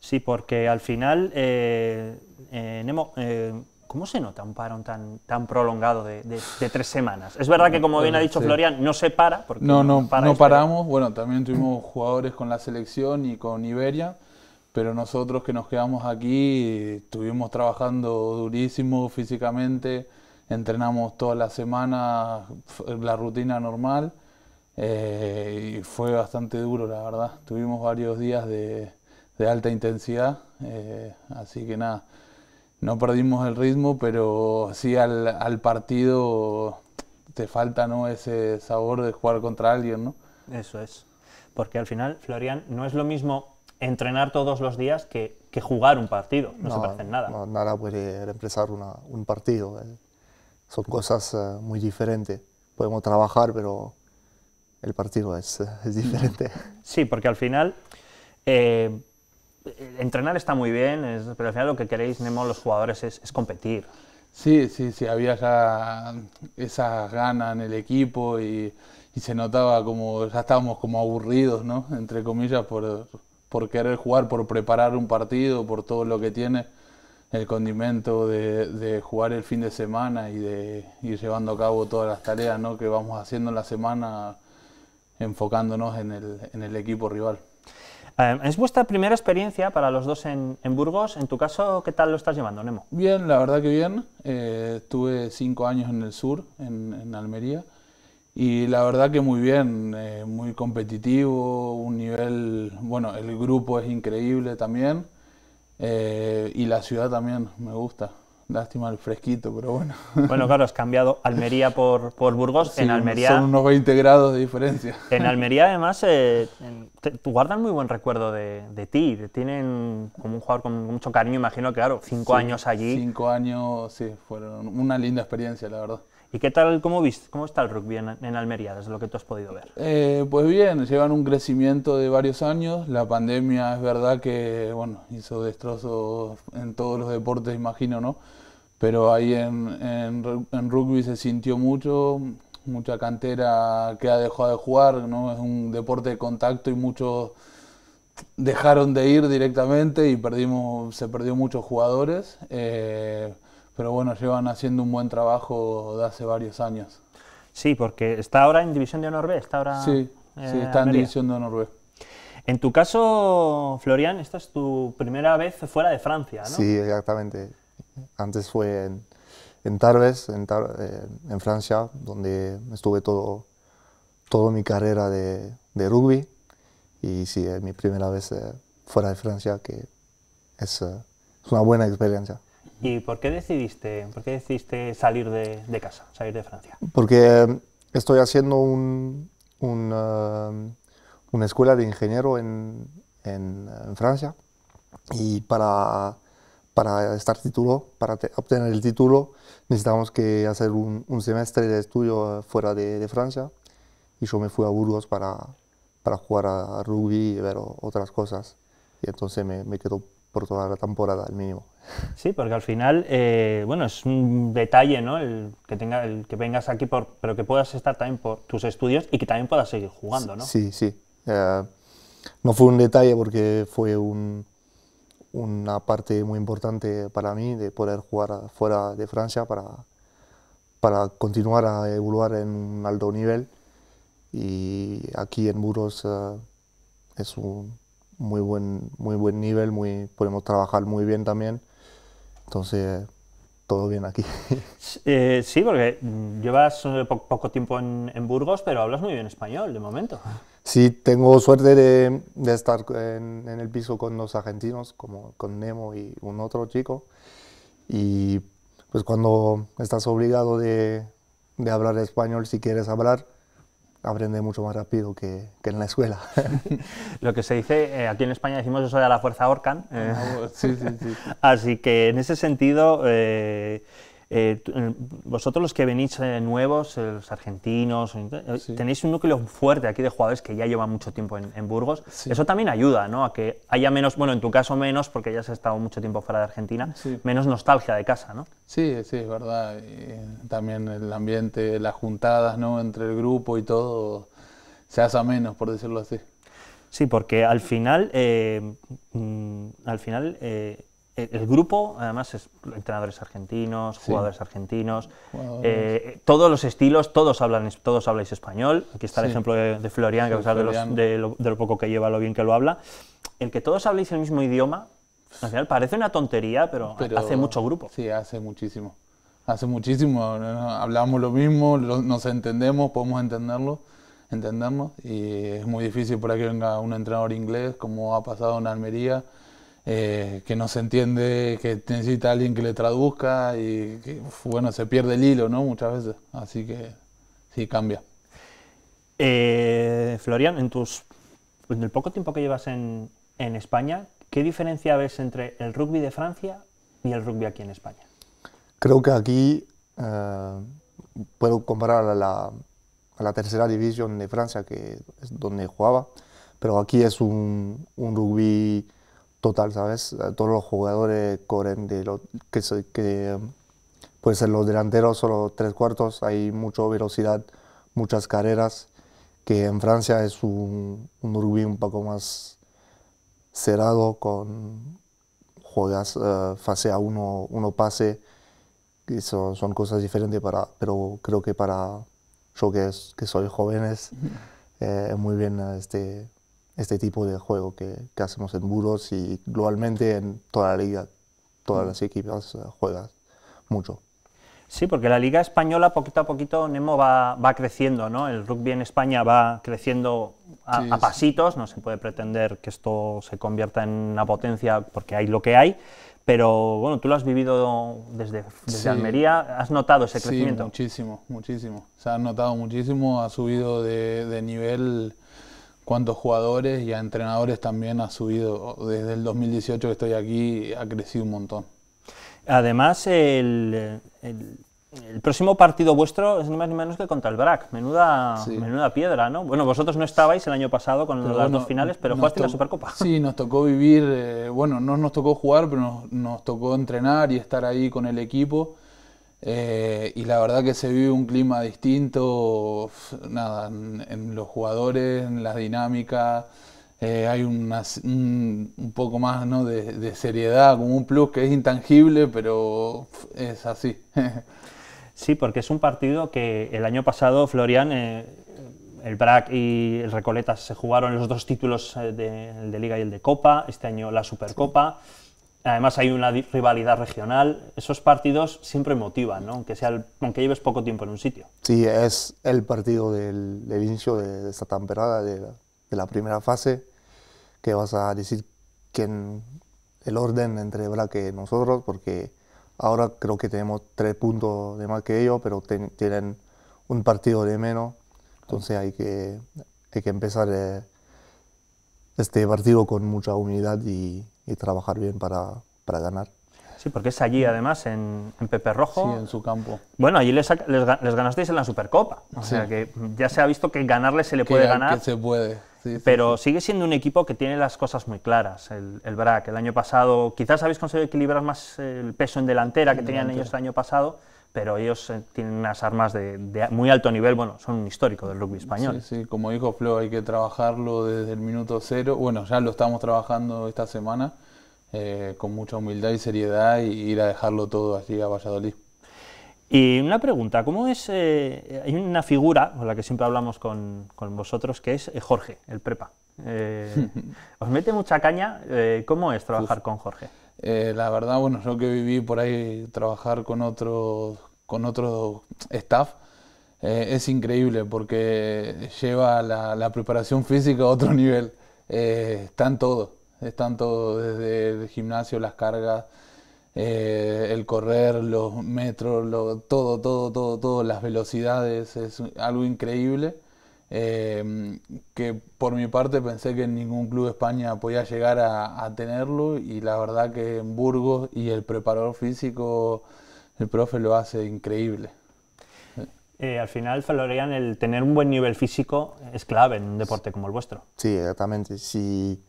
Speaker 1: Sí, porque al final, eh, eh, Nemo, ¿cómo se nota un parón
Speaker 2: tan, tan prolongado de, tres semanas? Es verdad que, como bien ha dicho Florian,
Speaker 1: no se para. Porque no, no, no este paramos.
Speaker 2: Bueno, también tuvimos jugadores con la selección y con Iberia pero nosotros que nos quedamos aquí estuvimos trabajando durísimo físicamente, entrenamos toda la semana la rutina normal eh, y fue bastante duro, la verdad. Tuvimos varios días de, alta intensidad, eh, así que nada, no perdimos el ritmo, pero sí al, al partido te falta ¿no? ese sabor de jugar contra alguien, ¿no? Eso es. Porque al final, Florian, no es lo mismo entrenar todos los
Speaker 1: días que, que jugar un partido. No, se se en
Speaker 6: nada. No, nada puede empezar un partido. Eh. Son cosas eh, muy diferentes. Podemos trabajar, pero el partido es, eh, es diferente.
Speaker 1: Sí, porque al final...
Speaker 2: entrenar está muy bien, pero al final lo que queréis, Nemo, los jugadores, es, competir. Sí, sí, sí, había ya esa gana en el equipo y, y, se notaba como ya estábamos como aburridos, ¿no? Entre comillas, por, por querer jugar, por preparar un partido, por todo lo que tiene el condimento de, jugar el fin de semana y de ir llevando a cabo todas las tareas que vamos haciendo en la semana enfocándonos en el, equipo rival. Em, es vuestra primera experiencia
Speaker 1: para los dos en, Burgos. En tu caso, ¿qué tal lo estás llevando, Nemo?
Speaker 2: Bien, la verdad que bien. Eh, estuve cinco años en el sur, en Almería, y la verdad que muy bien, eh, muy competitivo, un nivel, bueno, el grupo es increíble también eh, y la ciudad también me gusta. Lástima el fresquito, pero bueno. Bueno, claro, has cambiado Almería por, por Burgos. en Almería. Son unos 20 grados de diferencia.
Speaker 1: En Almería, además, eh, te, guardan muy buen recuerdo de, de ti. Te tienen como un jugador con mucho cariño. Imagino que, claro, cinco años allí. Cinco años, sí, fueron una linda experiencia, la verdad. ¿Y qué tal, cómo, viste, está el rugby en, Almería, desde lo que tú has podido ver?
Speaker 2: Eh, pues bien, llevan un crecimiento de varios años. La pandemia es verdad que bueno, hizo destrozos en todos los deportes, imagino, ¿no? Pero ahí en, rugby se sintió mucho, mucha cantera que ha dejado de jugar, ¿no? Es un deporte de contacto y muchos dejaron de ir directamente y perdimos, se perdió muchos jugadores. Eh, pero bueno, llevan haciendo un buen trabajo de hace varios años. Sí, porque está ahora en División de Honor está ahora... Sí, eh, está en División
Speaker 1: de Honor En tu caso, Florian, esta es tu primera vez fuera de Francia, ¿no? Sí,
Speaker 6: exactamente. Antes fue en, en Tarbes, en, eh, en, Francia, donde estuve todo, toda mi carrera de, de rugby. Y sí, es mi primera vez eh, fuera de Francia, que es una buena experiencia.
Speaker 1: ¿Y por qué decidiste, por qué decidiste salir de, casa, salir de Francia?
Speaker 6: Porque eh, estoy haciendo um, una escuela de ingeniero en, Francia y para, para estar título, para obtener el título, necesitamos que hacer un, semestre de estudio eh, fuera de, Francia y yo me fui a Burgos para, jugar a rugby y ver otras cosas y entonces me, me quedo por toda la temporada, al mínimo.
Speaker 1: Sí, porque al final, eh, bueno, es un detalle, ¿no? El que, tenga, el que vengas aquí, por, pero que puedas estar también por tus estudios y que también puedas seguir
Speaker 6: jugando, ¿no? Sí, sí. Eh, no fue un detalle porque fue un, una parte muy importante para mí de poder jugar fuera de Francia para, para continuar a evolucionar en un alto nivel. Y aquí en Muros eh, es un muy buen, muy buen nivel, muy, podemos trabajar muy bien también. Entonces, todo bien aquí.
Speaker 1: Eh, sí, porque llevas eh, poco tiempo en, en, Burgos, pero hablas muy bien español de
Speaker 6: momento. Sí, tengo suerte de, de estar en, en, el piso con los argentinos, como con Nemo y un otro chico. Y pues cuando estás obligado de, de hablar español si quieres hablar, aprende mucho más rápido que, en la escuela.
Speaker 1: Lo que se dice, eh, aquí en España decimos eso de la fuerza Orcan. Eh, ah, sí, sí, sí. Así que en ese sentido... Eh, eh, eh, vosotros los que venís eh, nuevos, los argentinos, tenéis un núcleo fuerte aquí de jugadores que ya llevan mucho tiempo en, Burgos. Eso también ayuda, ¿no? A que haya menos, bueno, en tu caso menos, porque ya has estado mucho tiempo fuera de Argentina, menos nostalgia de casa, ¿no?
Speaker 2: Sí, sí, es verdad. también el ambiente, las juntadas, ¿no? Entre el grupo y todo, se hace menos, por decirlo así. Sí, porque al final, mm,
Speaker 1: al final eh, el grupo, además, es entrenadores argentinos, jugadores argentinos, eh, todos los estilos, todos hablan, todos habláis español. Aquí está el ejemplo de, Florian, que a pesar de, lo, poco que lleva, lo bien que lo habla. El que todos habléis el mismo idioma, al final parece una tontería, pero, hace mucho
Speaker 2: grupo. Sí, hace muchísimo. Hace muchísimo. Hablamos lo mismo, nos entendemos, podemos entenderlo, entendemos Y es muy difícil por que venga un entrenador inglés, como ha pasado en Almería eh, que no se entiende, que necesita alguien que le traduzca y que, bueno, se pierde el hilo, ¿no? Muchas veces. Así que sí, cambia. Eh,
Speaker 1: Florian, en tus en el poco tiempo que llevas en, en, España, ¿qué diferencia ves entre el rugby de Francia y el rugby aquí en España?
Speaker 6: Creo que aquí eh, puedo comparar a la, la tercera división de Francia, que es donde jugaba, pero aquí es un, un rugby total, ¿sabes? Todos los jugadores corren de lo que, que puede ser los delanteros, los tres cuartos, hay mucha velocidad, muchas carreras, que en Francia es un, un rugby un poco más cerrado, con juegas eh, fase a uno, uno pase, que son, son, cosas diferentes, para, pero creo que para yo que, es, que soy jóvenes, eh, es muy bien este, este tipo de juego que, que hacemos en Buros y globalmente en toda la liga, todas las mm. equipos eh, juegan mucho. Sí,
Speaker 1: porque la liga española poquito a poquito Nemo va, va creciendo, ¿no? El rugby en España va creciendo a, pasitos, no se puede pretender que esto se convierta en una potencia porque hay lo que hay, pero bueno, tú lo has vivido desde, desde Almería, ¿has notado ese crecimiento? Sí,
Speaker 2: muchísimo, muchísimo. Se ha notado muchísimo, ha subido de, de nivel cuántos jugadores y a entrenadores también ha subido. Desde el 2018 que estoy aquí ha crecido un montón. Además, el, el,
Speaker 1: próximo partido vuestro es ni más ni menos que contra el BRAC. Menuda, menuda piedra, ¿no? Bueno, vosotros no estabais el año pasado con las dos finales, pero jugaste la
Speaker 2: Supercopa. Sí, nos tocó vivir, eh, bueno, no nos tocó jugar, pero nos, nos tocó entrenar y estar ahí con el equipo. Eh, y la verdad que se vive un clima distinto, nada, en, los jugadores, en las dinámicas, eh, hay un, poco más de, seriedad, como un plus que es intangible, pero es así.
Speaker 1: sí, porque es un partido que el año pasado Florian, eh, el BRAC y el Recoleta se jugaron los dos títulos de, Liga y el de Copa, este año la Supercopa. Además hay una rivalidad regional. Esos partidos siempre motivan, ¿no? aunque, sea aunque lleves poco tiempo en un sitio.
Speaker 6: Sí, es el partido del, inicio de, esta temporada, de la, primera fase, que vas a decir quién el orden entre Braque y nosotros, porque ahora creo que tenemos tres puntos de más que ellos, pero tienen un partido de menos. Entonces hay que, hay que empezar eh, este partido con mucha unidad y y trabajar bien para, ganar.
Speaker 1: Sí, porque es allí además, en, Pepe Rojo. Sí, en su campo. Bueno, allí les, ganasteis en la Supercopa. O sea que ya se ha visto que ganarle se le puede ganar. Que se puede. pero sigue siendo un equipo que tiene las cosas muy claras. El, el BRAC, el año pasado, quizás habéis conseguido equilibrar más eh, el peso en delantera que tenían ellos el año pasado pero
Speaker 2: ellos eh, tienen unas armas de,
Speaker 1: muy alto nivel,
Speaker 2: bueno, son un histórico del rugby español. Sí, sí, como dijo Flo, hay que trabajarlo desde el minuto cero, bueno, ya lo estamos trabajando esta semana, eh, con mucha humildad y seriedad, y ir a dejarlo todo allí a Valladolid.
Speaker 1: Y una pregunta, ¿cómo es, eh, hay una figura con la que siempre hablamos con, vosotros,
Speaker 2: que es Jorge, el prepa. os mete mucha caña, ¿cómo es trabajar con Jorge? Eh, la verdad, bueno, yo que viví por ahí trabajar con otros, con otro staff, eh, es increíble porque lleva la, preparación física a otro nivel. Eh, están todo están todo, desde el gimnasio, las cargas, eh, el correr, los metros, todo, todo, todo, todo, las velocidades, es algo increíble. Em, que por mi parte pensé que en ningún club de España podía llegar a, tenerlo y la verdad que en Burgos y el preparador físico, el profe lo hace increíble. Eh, al final, Florian, el tener un buen nivel físico es clave
Speaker 1: en un deporte como el vuestro.
Speaker 6: Sí, exactamente. Si,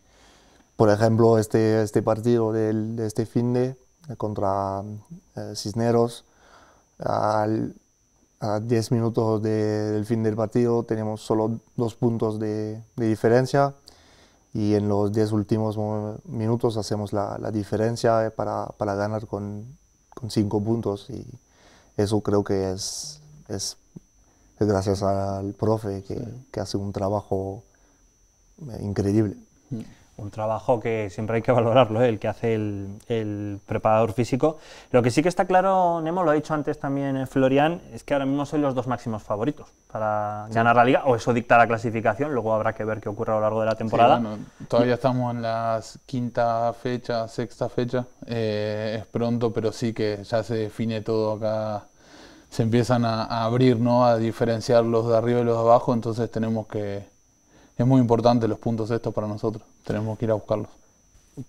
Speaker 6: por ejemplo, este, este partido de este fin de contra eh, Cisneros, al, a 10 minutos del fin del partido tenemos solo dos puntos de, diferencia y en los 10 últimos minutos hacemos la, diferencia eh, para, ganar con, con cinco puntos y eso creo que es, es gracias al profe que, hace un trabajo eh, increíble. Mm
Speaker 1: un trabajo que siempre hay que valorarlo, ¿eh? el que hace el, preparador físico. Lo que sí que está claro, Nemo, lo ha dicho antes también eh, Florian, es que ahora mismo son los dos máximos favoritos para ganar la liga, o eso dicta la clasificación,
Speaker 2: luego habrá que ver qué ocurre a lo largo de la temporada. todavía estamos en la quinta fecha, sexta fecha, eh, es pronto, pero sí que ya se define todo acá se empiezan a, a abrir, ¿no? A diferenciar los de arriba y los de abajo, entonces tenemos que, es muy importante los puntos estos para nosotros, tenemos que ir a buscarlos.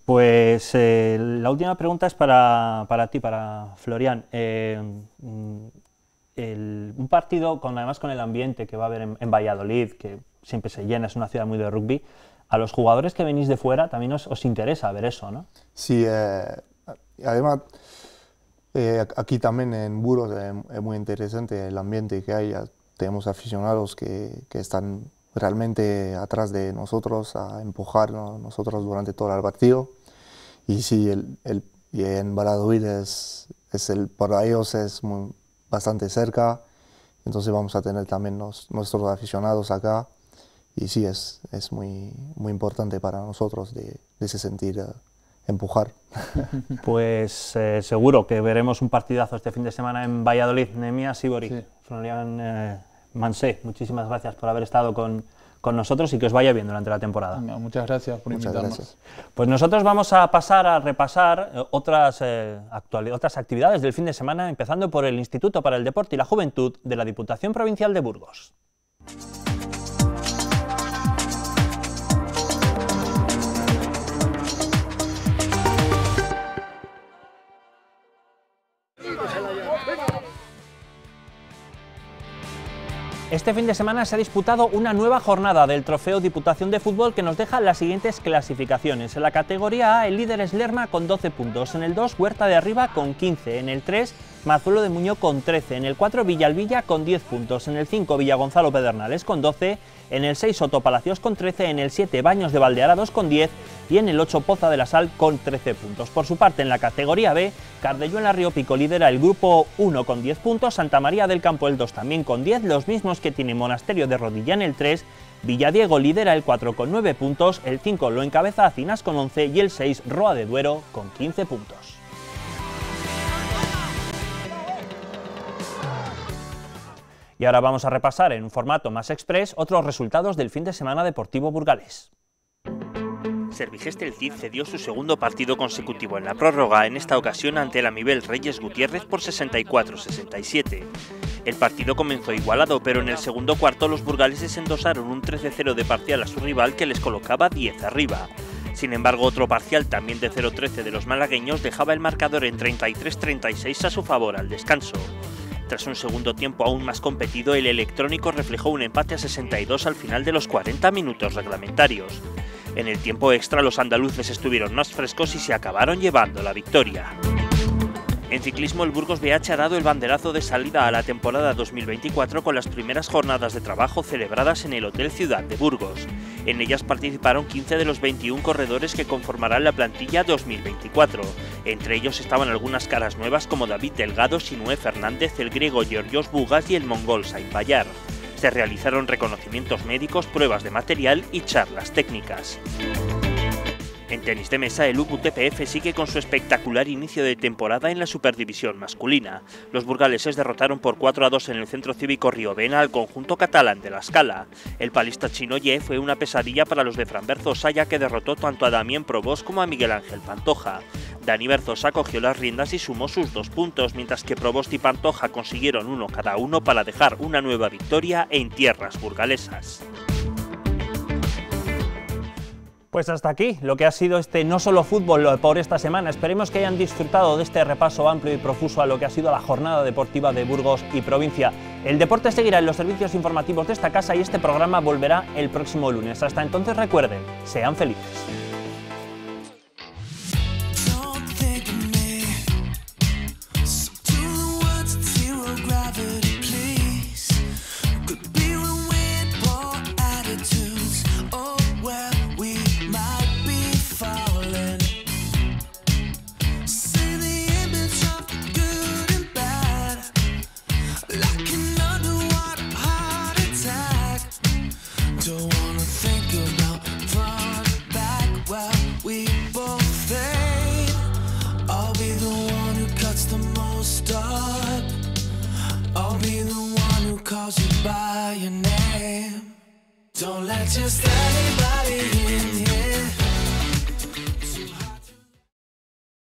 Speaker 2: Pues eh, la última pregunta
Speaker 1: es para, para ti, para Florian. Eh, un partido con, además con el ambiente que va a haber en, Valladolid, que siempre se llena, es una ciudad muy de rugby, a los jugadores que venís de fuera también os, os interesa ver eso, ¿no?
Speaker 6: Sí, eh, además aquí también en Buros es muy interesante el ambiente que hay, tenemos aficionados que, que están realmente atrás de nosotros, a empujarnos nosotros durante todo el partido. Y sí, el, el en Valladolid es, es el, para ellos es muy, bastante cerca, entonces vamos a tener también nos, nuestros aficionados acá y sí, es, es muy, muy importante para nosotros de, de sentir eh, empujar.
Speaker 1: Pues eh, seguro que veremos un partidazo este fin de semana en Valladolid, Nemias y Bori. Sí. Eh, Mansé, muchísimas gracias por haber estado con, nosotros y que os vaya bien durante la temporada. muchas gracias por invitarnos. Pues nosotros vamos a pasar a repasar eh, otras, eh, otras actividades del fin de semana, empezando por el Instituto para el Deporte y la Juventud de la Diputación Provincial de Burgos. Este fin de semana se ha disputado una nueva jornada del Trofeo Diputación de Fútbol que nos deja las siguientes clasificaciones. En la categoría A, el líder es Lerma con 12 puntos, en el 2, Huerta de Arriba con 15, en el 3, Mazuelo de Muñoz con 13, en el 4, Villalvilla con 10 puntos, en el 5, Villagonzalo Pedernales con 12, en el 6 Palacios con 13, en el 7 Baños de Valdearados con 10 y en el 8 Poza de la Sal con 13 puntos. Por su parte, en la categoría B, Cardelluela Río Pico lidera el grupo 1 con 10 puntos, Santa María del Campo el 2 también con 10, los mismos que tiene Monasterio de Rodilla en el 3, Villadiego lidera el 4 con 9 puntos, el 5 lo encabeza Acinas con 11 y el 6 Roa de Duero con 15 puntos. Y ahora vamos a repasar en un formato más express otros resultados del fin de semana deportivo burgalés. Servigeste el Cid cedió su segundo partido consecutivo en la prórroga, en esta ocasión ante el Amibel Reyes Gutiérrez por 64-67. El partido comenzó igualado, pero en el segundo cuarto los burgaleses endosaron un 13-0 de parcial a su rival que les colocaba 10 arriba. Sin embargo, otro parcial también de 0-13 de los malagueños dejaba el marcador en 33-36 a su favor al descanso. Tras un segundo tiempo aún más competido, el electrónico reflejó un empate a 62 al final de los 40 minutos reglamentarios. En el tiempo extra los andaluces estuvieron más frescos y se acabaron llevando la victoria. En ciclismo, el Burgos BH ha dado el banderazo de salida a la temporada 2024 con las primeras jornadas de trabajo celebradas en el Hotel Ciudad de Burgos. En ellas participaron 15 de los 21 corredores que conformarán la plantilla 2024. Entre ellos estaban algunas caras nuevas como David Delgado, Sinue Fernández, el griego Georgios Bugas y el mongol Sain Bayar. Se realizaron reconocimientos médicos, pruebas de material y charlas técnicas. En tenis de mesa, el UQTPF sigue con su espectacular inicio de temporada en la Superdivisión masculina. Los burgaleses derrotaron por 4 a 2 en el Centro Cívico Riovena al conjunto catalán de la escala. El palista chino Ye fue una pesadilla para los de Franberzo Saya que derrotó tanto a Damien Provost como a Miguel Ángel Pantoja. Dani Berzosa cogió las riendas y sumó sus dos puntos, mientras que Provost y Pantoja consiguieron uno cada uno para dejar una nueva victoria en tierras burgalesas. Pues hasta aquí lo que ha sido este no solo fútbol por esta semana. Esperemos que hayan disfrutado de este repaso amplio y profuso a lo que ha sido la jornada deportiva de Burgos y provincia. El deporte seguirá en los servicios informativos de esta casa y este programa volverá el próximo lunes. Hasta entonces recuerden, sean felices.
Speaker 2: Don't let just anybody in